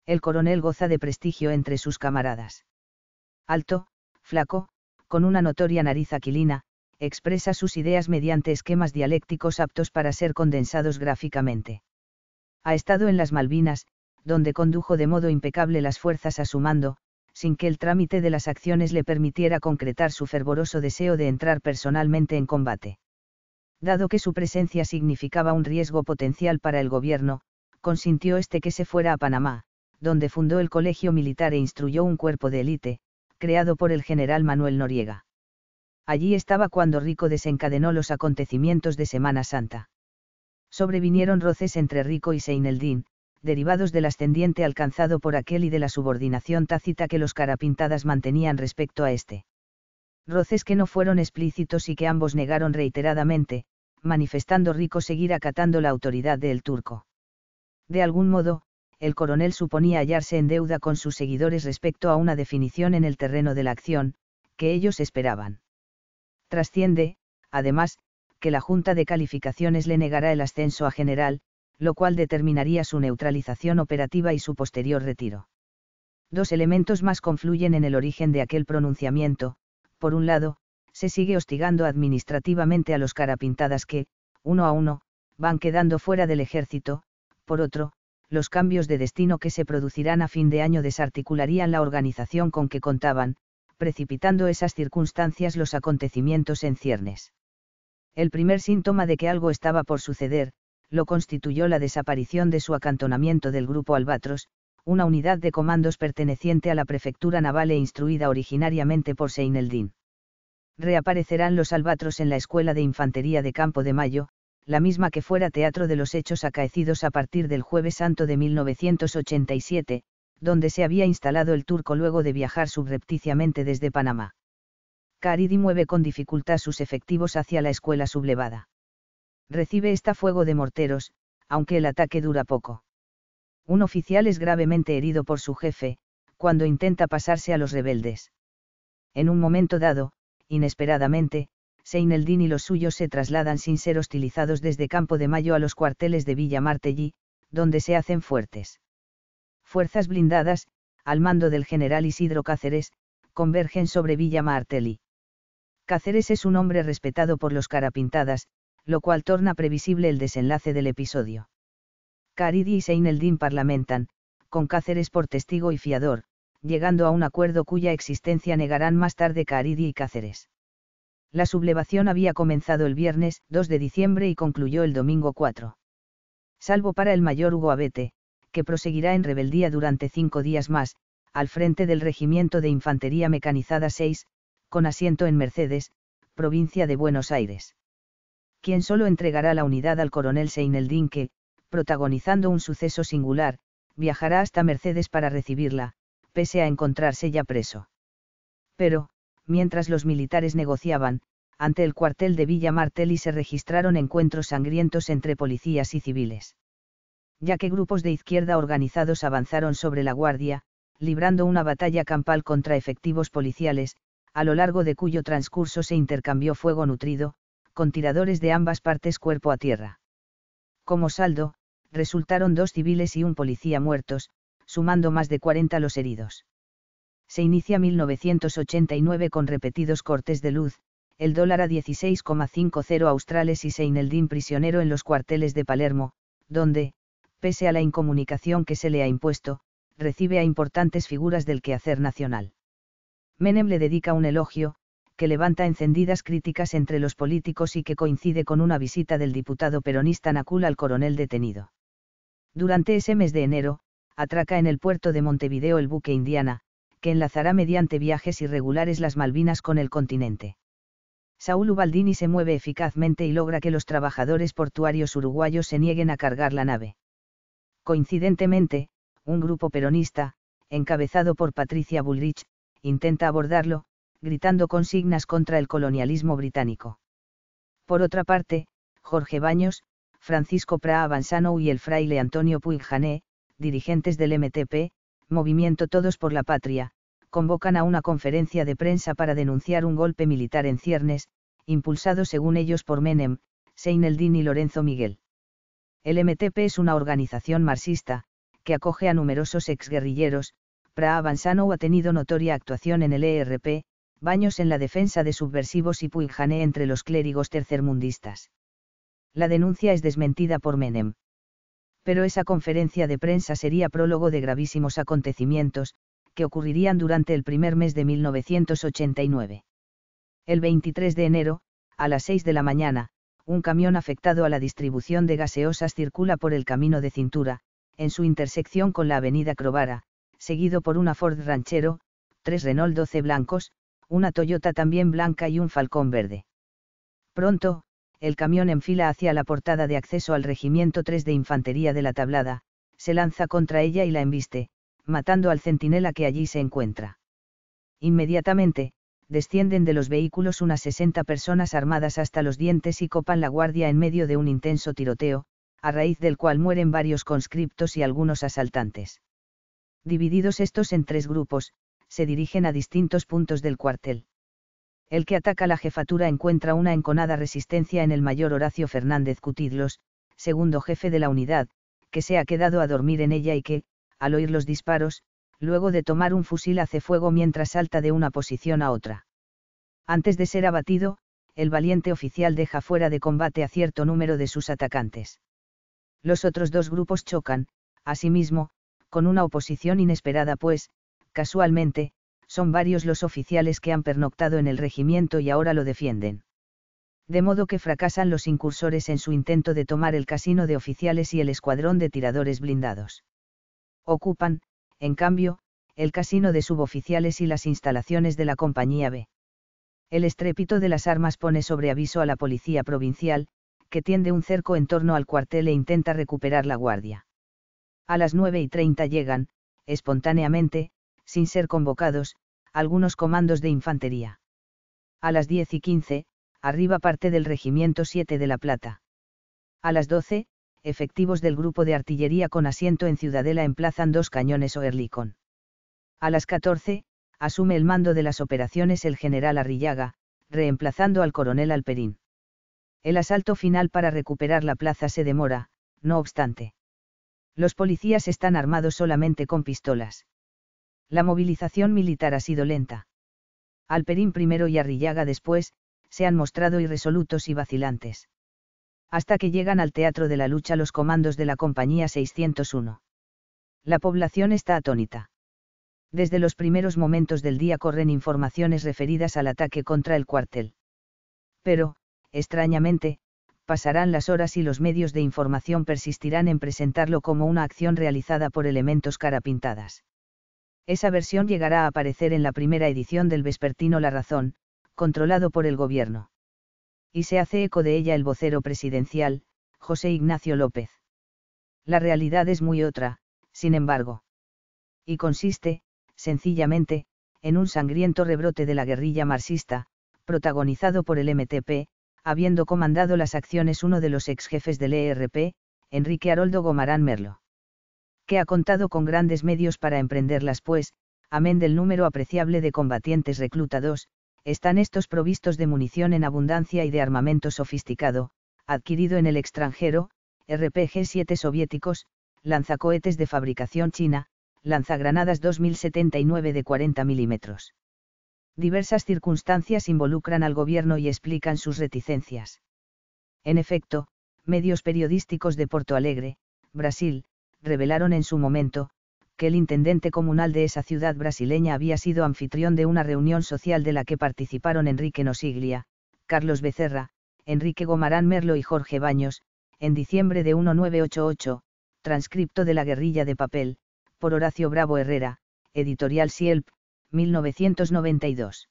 El coronel goza de prestigio entre sus camaradas. Alto, flaco, con una notoria nariz aquilina, expresa sus ideas mediante esquemas dialécticos aptos para ser condensados gráficamente. Ha estado en las Malvinas, donde condujo de modo impecable las fuerzas a su mando, sin que el trámite de las acciones le permitiera concretar su fervoroso deseo de entrar personalmente en combate. Dado que su presencia significaba un riesgo potencial para el gobierno, consintió este que se fuera a Panamá, donde fundó el Colegio Militar e instruyó un cuerpo de élite, creado por el general Manuel Noriega. Allí estaba cuando Rico desencadenó los acontecimientos de Semana Santa. Sobrevinieron roces entre Rico y Seineldín, derivados del ascendiente alcanzado por aquel y de la subordinación tácita que los carapintadas mantenían respecto a este. Roces que no fueron explícitos y que ambos negaron reiteradamente, manifestando Rico seguir acatando la autoridad del turco. De algún modo, el coronel suponía hallarse en deuda con sus seguidores respecto a una definición en el terreno de la acción, que ellos esperaban. Trasciende, además, que la Junta de Calificaciones le negará el ascenso a general, lo cual determinaría su neutralización operativa y su posterior retiro. Dos elementos más confluyen en el origen de aquel pronunciamiento, por un lado, se sigue hostigando administrativamente a los carapintadas que, uno a uno, van quedando fuera del ejército, por otro, los cambios de destino que se producirán a fin de año desarticularían la organización con que contaban, precipitando esas circunstancias los acontecimientos en ciernes. El primer síntoma de que algo estaba por suceder, lo constituyó la desaparición de su acantonamiento del Grupo Albatros, una unidad de comandos perteneciente a la prefectura naval e instruida originariamente por Seineldin. Reaparecerán los albatros en la Escuela de Infantería de Campo de Mayo, la misma que fuera teatro de los hechos acaecidos a partir del jueves santo de 1987, donde se había instalado el turco luego de viajar subrepticiamente desde Panamá. Caridi mueve con dificultad sus efectivos hacia la escuela sublevada. Recibe esta fuego de morteros, aunque el ataque dura poco. Un oficial es gravemente herido por su jefe, cuando intenta pasarse a los rebeldes. En un momento dado, inesperadamente, Seineldín y los suyos se trasladan sin ser hostilizados desde Campo de Mayo a los cuarteles de Villa Martelli, donde se hacen fuertes. Fuerzas blindadas, al mando del general Isidro Cáceres, convergen sobre Villa Martelli. Cáceres es un hombre respetado por los carapintadas, lo cual torna previsible el desenlace del episodio. Caridi y Seineldín parlamentan, con Cáceres por testigo y fiador, llegando a un acuerdo cuya existencia negarán más tarde Caridi y Cáceres. La sublevación había comenzado el viernes 2 de diciembre y concluyó el domingo 4. Salvo para el mayor Hugo Abete, que proseguirá en rebeldía durante cinco días más, al frente del Regimiento de Infantería Mecanizada 6, con asiento en Mercedes, provincia de Buenos Aires quien solo entregará la unidad al coronel Seineldin que, protagonizando un suceso singular, viajará hasta Mercedes para recibirla, pese a encontrarse ya preso. Pero, mientras los militares negociaban, ante el cuartel de Villa Martelli se registraron encuentros sangrientos entre policías y civiles. Ya que grupos de izquierda organizados avanzaron sobre la guardia, librando una batalla campal contra efectivos policiales, a lo largo de cuyo transcurso se intercambió fuego nutrido, con tiradores de ambas partes cuerpo a tierra. Como saldo, resultaron dos civiles y un policía muertos, sumando más de 40 los heridos. Se inicia 1989 con repetidos cortes de luz, el dólar a 16,50 australes y Seineldin prisionero en los cuarteles de Palermo, donde, pese a la incomunicación que se le ha impuesto, recibe a importantes figuras del quehacer nacional. Menem le dedica un elogio, que levanta encendidas críticas entre los políticos y que coincide con una visita del diputado peronista Nakul al coronel detenido. Durante ese mes de enero, atraca en el puerto de Montevideo el buque Indiana, que enlazará mediante viajes irregulares las Malvinas con el continente. Saúl Ubaldini se mueve eficazmente y logra que los trabajadores portuarios uruguayos se nieguen a cargar la nave. Coincidentemente, un grupo peronista, encabezado por Patricia Bullrich, intenta abordarlo, gritando consignas contra el colonialismo británico. Por otra parte, Jorge Baños, Francisco Praa Avanzano y el fraile Antonio Puigjané, dirigentes del MTP, Movimiento Todos por la Patria, convocan a una conferencia de prensa para denunciar un golpe militar en ciernes, impulsado según ellos por Menem, Seineldín y Lorenzo Miguel. El MTP es una organización marxista, que acoge a numerosos exguerrilleros, Pra Avanzano ha tenido notoria actuación en el ERP, Baños en la defensa de subversivos y puijané entre los clérigos tercermundistas. La denuncia es desmentida por Menem. Pero esa conferencia de prensa sería prólogo de gravísimos acontecimientos, que ocurrirían durante el primer mes de 1989. El 23 de enero, a las 6 de la mañana, un camión afectado a la distribución de gaseosas circula por el camino de cintura, en su intersección con la avenida Crovara, seguido por una Ford Ranchero, tres Renault 12 blancos, una Toyota también blanca y un falcón verde. Pronto, el camión enfila hacia la portada de acceso al Regimiento 3 de Infantería de la Tablada, se lanza contra ella y la embiste, matando al centinela que allí se encuentra. Inmediatamente, descienden de los vehículos unas 60 personas armadas hasta los dientes y copan la guardia en medio de un intenso tiroteo, a raíz del cual mueren varios conscriptos y algunos asaltantes. Divididos estos en tres grupos, se dirigen a distintos puntos del cuartel. El que ataca la jefatura encuentra una enconada resistencia en el mayor Horacio Fernández Cutidlos, segundo jefe de la unidad, que se ha quedado a dormir en ella y que, al oír los disparos, luego de tomar un fusil hace fuego mientras salta de una posición a otra. Antes de ser abatido, el valiente oficial deja fuera de combate a cierto número de sus atacantes. Los otros dos grupos chocan, asimismo, con una oposición inesperada pues, casualmente, son varios los oficiales que han pernoctado en el regimiento y ahora lo defienden. De modo que fracasan los incursores en su intento de tomar el casino de oficiales y el escuadrón de tiradores blindados. Ocupan, en cambio, el casino de suboficiales y las instalaciones de la Compañía B. El estrépito de las armas pone sobre aviso a la policía provincial, que tiende un cerco en torno al cuartel e intenta recuperar la guardia. A las 9 y 30 llegan, espontáneamente, sin ser convocados, algunos comandos de infantería. A las 10 y 15, arriba parte del Regimiento 7 de La Plata. A las 12, efectivos del grupo de artillería con asiento en Ciudadela emplazan dos cañones Oerlikon. A las 14, asume el mando de las operaciones el general Arrillaga, reemplazando al coronel Alperín. El asalto final para recuperar la plaza se demora, no obstante. Los policías están armados solamente con pistolas la movilización militar ha sido lenta. Alperín primero y Arrillaga después, se han mostrado irresolutos y vacilantes. Hasta que llegan al teatro de la lucha los comandos de la Compañía 601. La población está atónita. Desde los primeros momentos del día corren informaciones referidas al ataque contra el cuartel. Pero, extrañamente, pasarán las horas y los medios de información persistirán en presentarlo como una acción realizada por elementos carapintadas. Esa versión llegará a aparecer en la primera edición del vespertino La Razón, controlado por el gobierno. Y se hace eco de ella el vocero presidencial, José Ignacio López. La realidad es muy otra, sin embargo. Y consiste, sencillamente, en un sangriento rebrote de la guerrilla marxista, protagonizado por el MTP, habiendo comandado las acciones uno de los ex jefes del ERP, Enrique Haroldo Gomarán Merlo que ha contado con grandes medios para emprenderlas pues, amén del número apreciable de combatientes reclutados, están estos provistos de munición en abundancia y de armamento sofisticado, adquirido en el extranjero, RPG-7 soviéticos, lanzacohetes de fabricación china, lanzagranadas 2079 de 40 milímetros. Diversas circunstancias involucran al gobierno y explican sus reticencias. En efecto, medios periodísticos de Porto Alegre, Brasil, revelaron en su momento, que el intendente comunal de esa ciudad brasileña había sido anfitrión de una reunión social de la que participaron Enrique Nosiglia, Carlos Becerra, Enrique Gomarán Merlo y Jorge Baños, en diciembre de 1988, transcripto de La guerrilla de papel, por Horacio Bravo Herrera, editorial Sielp, 1992.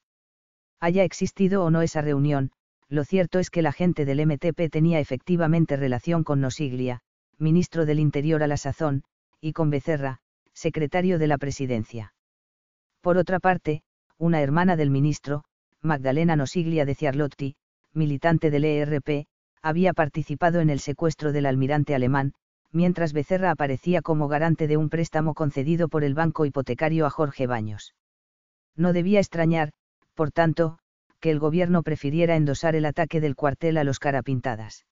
Haya existido o no esa reunión, lo cierto es que la gente del MTP tenía efectivamente relación con Nosiglia, ministro del Interior a la sazón, y con Becerra, secretario de la Presidencia. Por otra parte, una hermana del ministro, Magdalena Nosiglia de Ciarlotti, militante del ERP, había participado en el secuestro del almirante alemán, mientras Becerra aparecía como garante de un préstamo concedido por el banco hipotecario a Jorge Baños. No debía extrañar, por tanto, que el gobierno prefiriera endosar el ataque del cuartel a los carapintadas.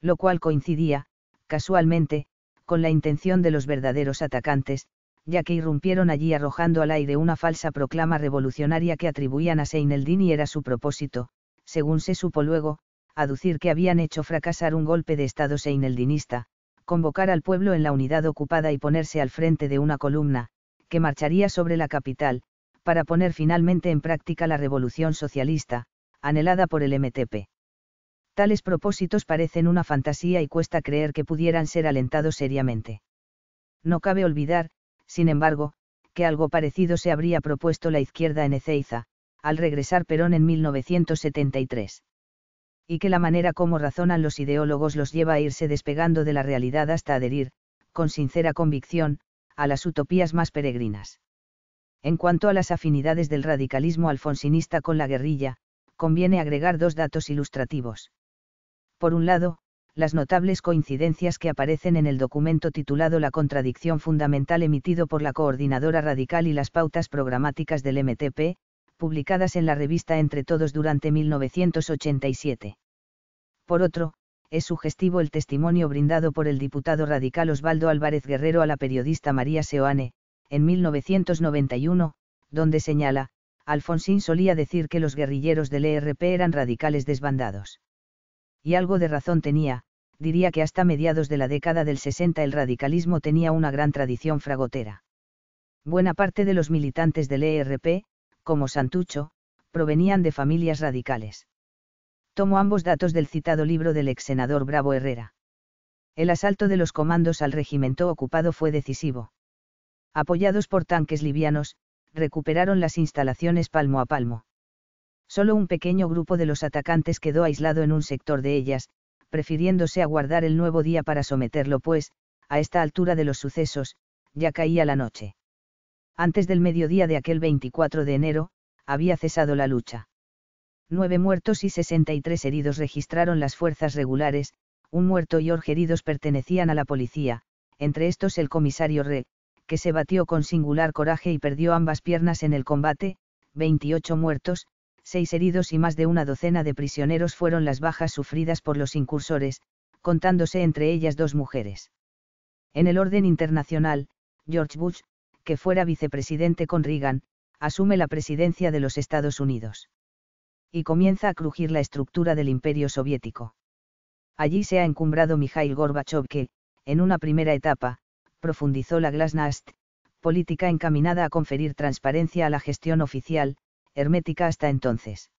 Lo cual coincidía, casualmente, con la intención de los verdaderos atacantes, ya que irrumpieron allí arrojando al aire una falsa proclama revolucionaria que atribuían a Seineldin y era su propósito, según se supo luego, aducir que habían hecho fracasar un golpe de Estado seineldinista, convocar al pueblo en la unidad ocupada y ponerse al frente de una columna, que marcharía sobre la capital, para poner finalmente en práctica la revolución socialista, anhelada por el MTP. Tales propósitos parecen una fantasía y cuesta creer que pudieran ser alentados seriamente. No cabe olvidar, sin embargo, que algo parecido se habría propuesto la izquierda en Ezeiza, al regresar Perón en 1973. Y que la manera como razonan los ideólogos los lleva a irse despegando de la realidad hasta adherir, con sincera convicción, a las utopías más peregrinas. En cuanto a las afinidades del radicalismo alfonsinista con la guerrilla, conviene agregar dos datos ilustrativos por un lado, las notables coincidencias que aparecen en el documento titulado La contradicción fundamental emitido por la Coordinadora Radical y las pautas programáticas del MTP, publicadas en la revista Entre Todos durante 1987. Por otro, es sugestivo el testimonio brindado por el diputado radical Osvaldo Álvarez Guerrero a la periodista María Seoane, en 1991, donde señala, Alfonsín solía decir que los guerrilleros del ERP eran radicales desbandados. Y algo de razón tenía, diría que hasta mediados de la década del 60 el radicalismo tenía una gran tradición fragotera. Buena parte de los militantes del ERP, como Santucho, provenían de familias radicales. Tomo ambos datos del citado libro del ex senador Bravo Herrera. El asalto de los comandos al regimiento ocupado fue decisivo. Apoyados por tanques livianos, recuperaron las instalaciones palmo a palmo. Solo un pequeño grupo de los atacantes quedó aislado en un sector de ellas, prefiriéndose aguardar el nuevo día para someterlo, pues, a esta altura de los sucesos, ya caía la noche. Antes del mediodía de aquel 24 de enero, había cesado la lucha. Nueve muertos y 63 heridos registraron las fuerzas regulares, un muerto y orge heridos pertenecían a la policía, entre estos el comisario Re, que se batió con singular coraje y perdió ambas piernas en el combate, 28 muertos, seis heridos y más de una docena de prisioneros fueron las bajas sufridas por los incursores, contándose entre ellas dos mujeres. En el orden internacional, George Bush, que fuera vicepresidente con Reagan, asume la presidencia de los Estados Unidos. Y comienza a crujir la estructura del imperio soviético. Allí se ha encumbrado Mikhail Gorbachev que, en una primera etapa, profundizó la glasnost, política encaminada a conferir transparencia a la gestión oficial, hermética hasta entonces.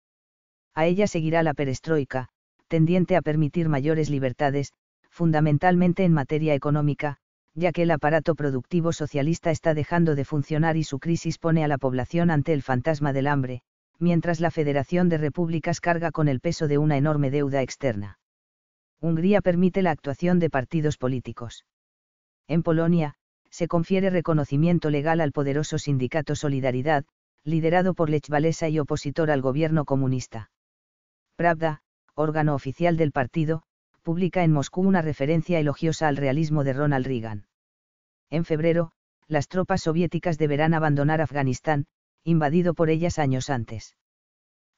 A ella seguirá la perestroika, tendiente a permitir mayores libertades, fundamentalmente en materia económica, ya que el aparato productivo socialista está dejando de funcionar y su crisis pone a la población ante el fantasma del hambre, mientras la Federación de Repúblicas carga con el peso de una enorme deuda externa. Hungría permite la actuación de partidos políticos. En Polonia, se confiere reconocimiento legal al poderoso sindicato Solidaridad, liderado por Lech y opositor al gobierno comunista. Pravda, órgano oficial del partido, publica en Moscú una referencia elogiosa al realismo de Ronald Reagan. En febrero, las tropas soviéticas deberán abandonar Afganistán, invadido por ellas años antes.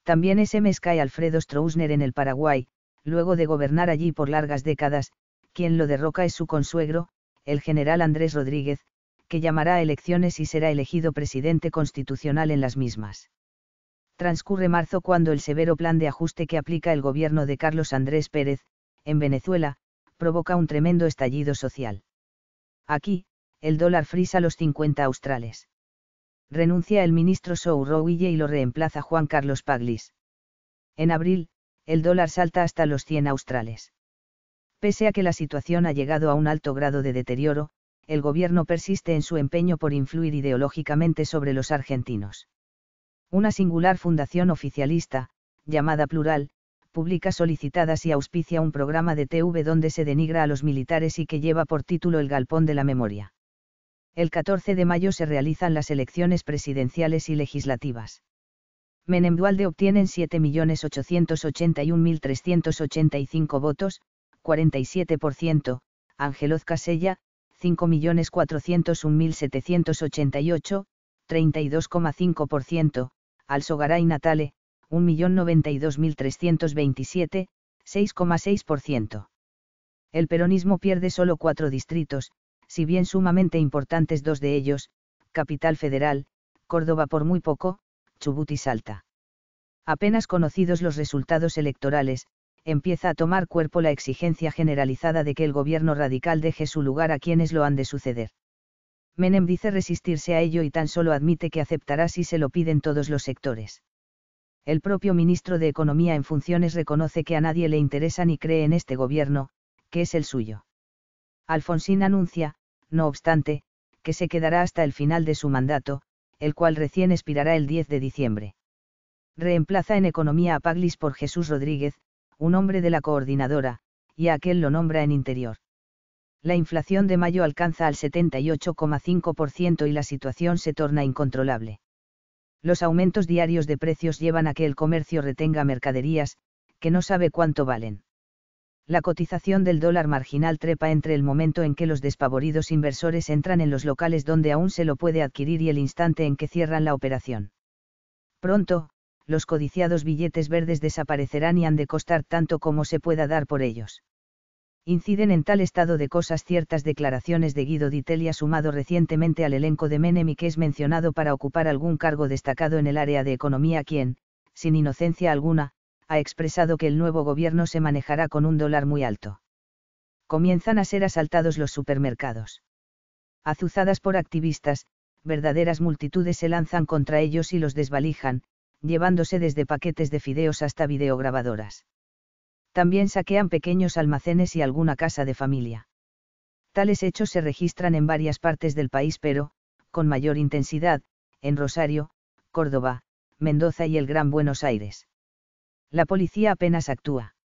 También es cae Alfredo Stroessner en el Paraguay, luego de gobernar allí por largas décadas, quien lo derroca es su consuegro, el general Andrés Rodríguez, que llamará elecciones y será elegido presidente constitucional en las mismas. Transcurre marzo cuando el severo plan de ajuste que aplica el gobierno de Carlos Andrés Pérez, en Venezuela, provoca un tremendo estallido social. Aquí, el dólar frisa los 50 australes. Renuncia el ministro Sourouille y lo reemplaza Juan Carlos Paglis. En abril, el dólar salta hasta los 100 australes. Pese a que la situación ha llegado a un alto grado de deterioro, el gobierno persiste en su empeño por influir ideológicamente sobre los argentinos. Una singular fundación oficialista, llamada Plural, publica solicitadas y auspicia un programa de TV donde se denigra a los militares y que lleva por título El Galpón de la Memoria. El 14 de mayo se realizan las elecciones presidenciales y legislativas. Menem obtienen 7.881.385 votos, 47%, Angeloz Casella, 5.401.788, 32,5%, al Sogaray Natale, 1.092.327, 6,6%. El peronismo pierde solo cuatro distritos, si bien sumamente importantes dos de ellos, Capital Federal, Córdoba por muy poco, Chubut y Salta. Apenas conocidos los resultados electorales, empieza a tomar cuerpo la exigencia generalizada de que el gobierno radical deje su lugar a quienes lo han de suceder. Menem dice resistirse a ello y tan solo admite que aceptará si se lo piden todos los sectores. El propio ministro de Economía en funciones reconoce que a nadie le interesa ni cree en este gobierno, que es el suyo. Alfonsín anuncia, no obstante, que se quedará hasta el final de su mandato, el cual recién expirará el 10 de diciembre. Reemplaza en Economía a Paglis por Jesús Rodríguez, un hombre de la coordinadora, y a aquel lo nombra en interior. La inflación de mayo alcanza al 78,5% y la situación se torna incontrolable. Los aumentos diarios de precios llevan a que el comercio retenga mercaderías, que no sabe cuánto valen. La cotización del dólar marginal trepa entre el momento en que los despavoridos inversores entran en los locales donde aún se lo puede adquirir y el instante en que cierran la operación. Pronto, los codiciados billetes verdes desaparecerán y han de costar tanto como se pueda dar por ellos. Inciden en tal estado de cosas ciertas declaraciones de Guido Ditelia sumado recientemente al elenco de Menem que es mencionado para ocupar algún cargo destacado en el área de economía quien, sin inocencia alguna, ha expresado que el nuevo gobierno se manejará con un dólar muy alto. Comienzan a ser asaltados los supermercados. Azuzadas por activistas, verdaderas multitudes se lanzan contra ellos y los desvalijan, llevándose desde paquetes de fideos hasta videograbadoras. También saquean pequeños almacenes y alguna casa de familia. Tales hechos se registran en varias partes del país, pero, con mayor intensidad, en Rosario, Córdoba, Mendoza y el Gran Buenos Aires. La policía apenas actúa.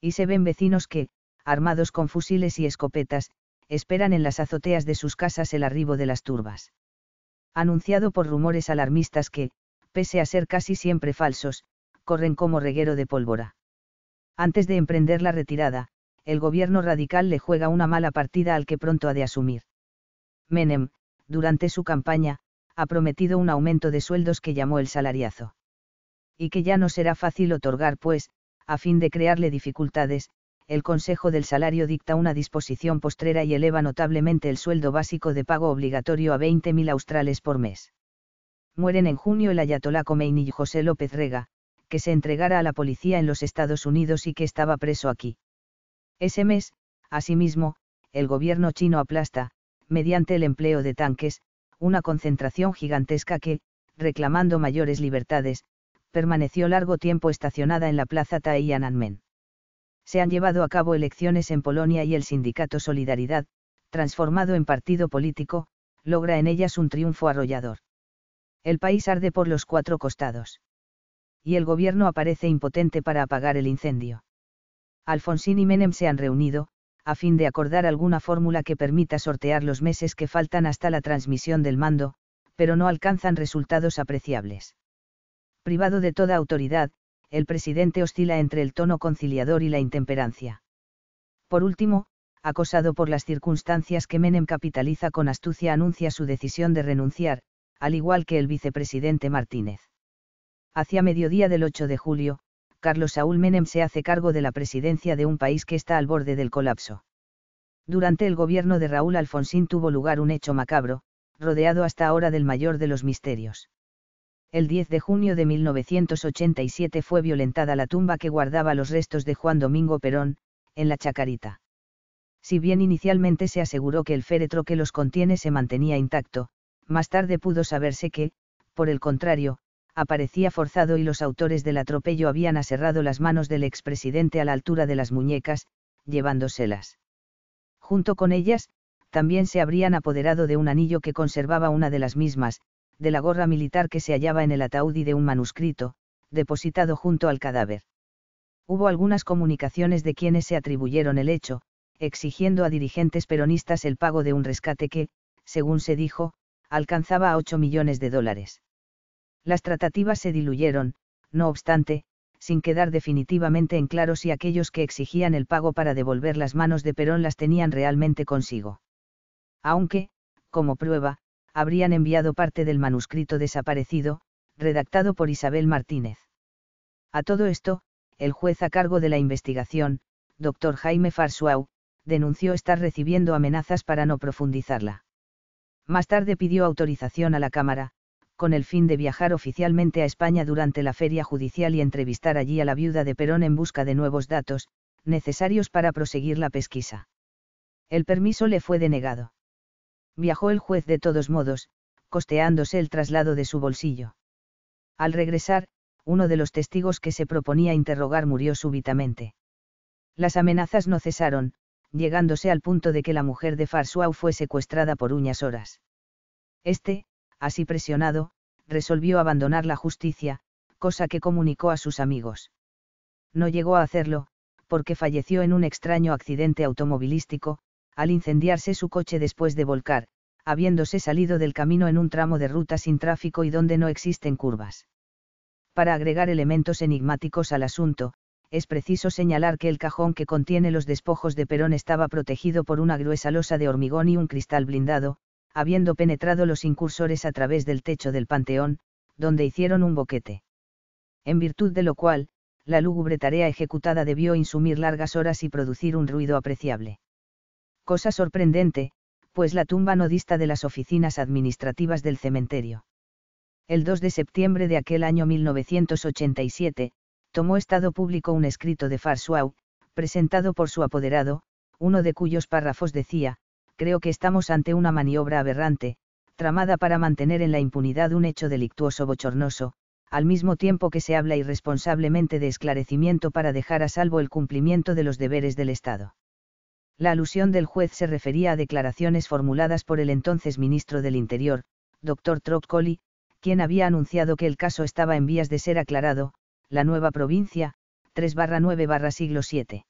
Y se ven vecinos que, armados con fusiles y escopetas, esperan en las azoteas de sus casas el arribo de las turbas. Anunciado por rumores alarmistas que, pese a ser casi siempre falsos, corren como reguero de pólvora. Antes de emprender la retirada, el gobierno radical le juega una mala partida al que pronto ha de asumir. Menem, durante su campaña, ha prometido un aumento de sueldos que llamó el salariazo. Y que ya no será fácil otorgar, pues, a fin de crearle dificultades, el Consejo del Salario dicta una disposición postrera y eleva notablemente el sueldo básico de pago obligatorio a 20.000 australes por mes mueren en junio el ayatolá Khomeini y José López Rega, que se entregara a la policía en los Estados Unidos y que estaba preso aquí. Ese mes, asimismo, el gobierno chino aplasta, mediante el empleo de tanques, una concentración gigantesca que, reclamando mayores libertades, permaneció largo tiempo estacionada en la plaza Tiananmen. Se han llevado a cabo elecciones en Polonia y el sindicato Solidaridad, transformado en partido político, logra en ellas un triunfo arrollador. El país arde por los cuatro costados. Y el gobierno aparece impotente para apagar el incendio. Alfonsín y Menem se han reunido, a fin de acordar alguna fórmula que permita sortear los meses que faltan hasta la transmisión del mando, pero no alcanzan resultados apreciables. Privado de toda autoridad, el presidente oscila entre el tono conciliador y la intemperancia. Por último, acosado por las circunstancias que Menem capitaliza con astucia anuncia su decisión de renunciar, al igual que el vicepresidente Martínez. Hacia mediodía del 8 de julio, Carlos Saúl Menem se hace cargo de la presidencia de un país que está al borde del colapso. Durante el gobierno de Raúl Alfonsín tuvo lugar un hecho macabro, rodeado hasta ahora del mayor de los misterios. El 10 de junio de 1987 fue violentada la tumba que guardaba los restos de Juan Domingo Perón, en la Chacarita. Si bien inicialmente se aseguró que el féretro que los contiene se mantenía intacto, más tarde pudo saberse que, por el contrario, aparecía forzado y los autores del atropello habían aserrado las manos del expresidente a la altura de las muñecas, llevándoselas. Junto con ellas, también se habrían apoderado de un anillo que conservaba una de las mismas, de la gorra militar que se hallaba en el ataúd y de un manuscrito, depositado junto al cadáver. Hubo algunas comunicaciones de quienes se atribuyeron el hecho, exigiendo a dirigentes peronistas el pago de un rescate que, según se dijo, alcanzaba a 8 millones de dólares. Las tratativas se diluyeron, no obstante, sin quedar definitivamente en claro si aquellos que exigían el pago para devolver las manos de Perón las tenían realmente consigo. Aunque, como prueba, habrían enviado parte del manuscrito desaparecido, redactado por Isabel Martínez. A todo esto, el juez a cargo de la investigación, doctor Jaime Farsuau, denunció estar recibiendo amenazas para no profundizarla. Más tarde pidió autorización a la Cámara, con el fin de viajar oficialmente a España durante la feria judicial y entrevistar allí a la viuda de Perón en busca de nuevos datos, necesarios para proseguir la pesquisa. El permiso le fue denegado. Viajó el juez de todos modos, costeándose el traslado de su bolsillo. Al regresar, uno de los testigos que se proponía interrogar murió súbitamente. Las amenazas no cesaron, llegándose al punto de que la mujer de Farsuau fue secuestrada por uñas horas. Este, así presionado, resolvió abandonar la justicia, cosa que comunicó a sus amigos. No llegó a hacerlo, porque falleció en un extraño accidente automovilístico, al incendiarse su coche después de volcar, habiéndose salido del camino en un tramo de ruta sin tráfico y donde no existen curvas. Para agregar elementos enigmáticos al asunto, es preciso señalar que el cajón que contiene los despojos de Perón estaba protegido por una gruesa losa de hormigón y un cristal blindado, habiendo penetrado los incursores a través del techo del Panteón, donde hicieron un boquete. En virtud de lo cual, la lúgubre tarea ejecutada debió insumir largas horas y producir un ruido apreciable. Cosa sorprendente, pues la tumba no dista de las oficinas administrativas del cementerio. El 2 de septiembre de aquel año 1987, tomó estado público un escrito de Farswau, presentado por su apoderado, uno de cuyos párrafos decía, creo que estamos ante una maniobra aberrante, tramada para mantener en la impunidad un hecho delictuoso bochornoso, al mismo tiempo que se habla irresponsablemente de esclarecimiento para dejar a salvo el cumplimiento de los deberes del Estado. La alusión del juez se refería a declaraciones formuladas por el entonces ministro del Interior, Dr. Trocoli, quien había anunciado que el caso estaba en vías de ser aclarado, la Nueva Provincia, 3-9 siglo 7.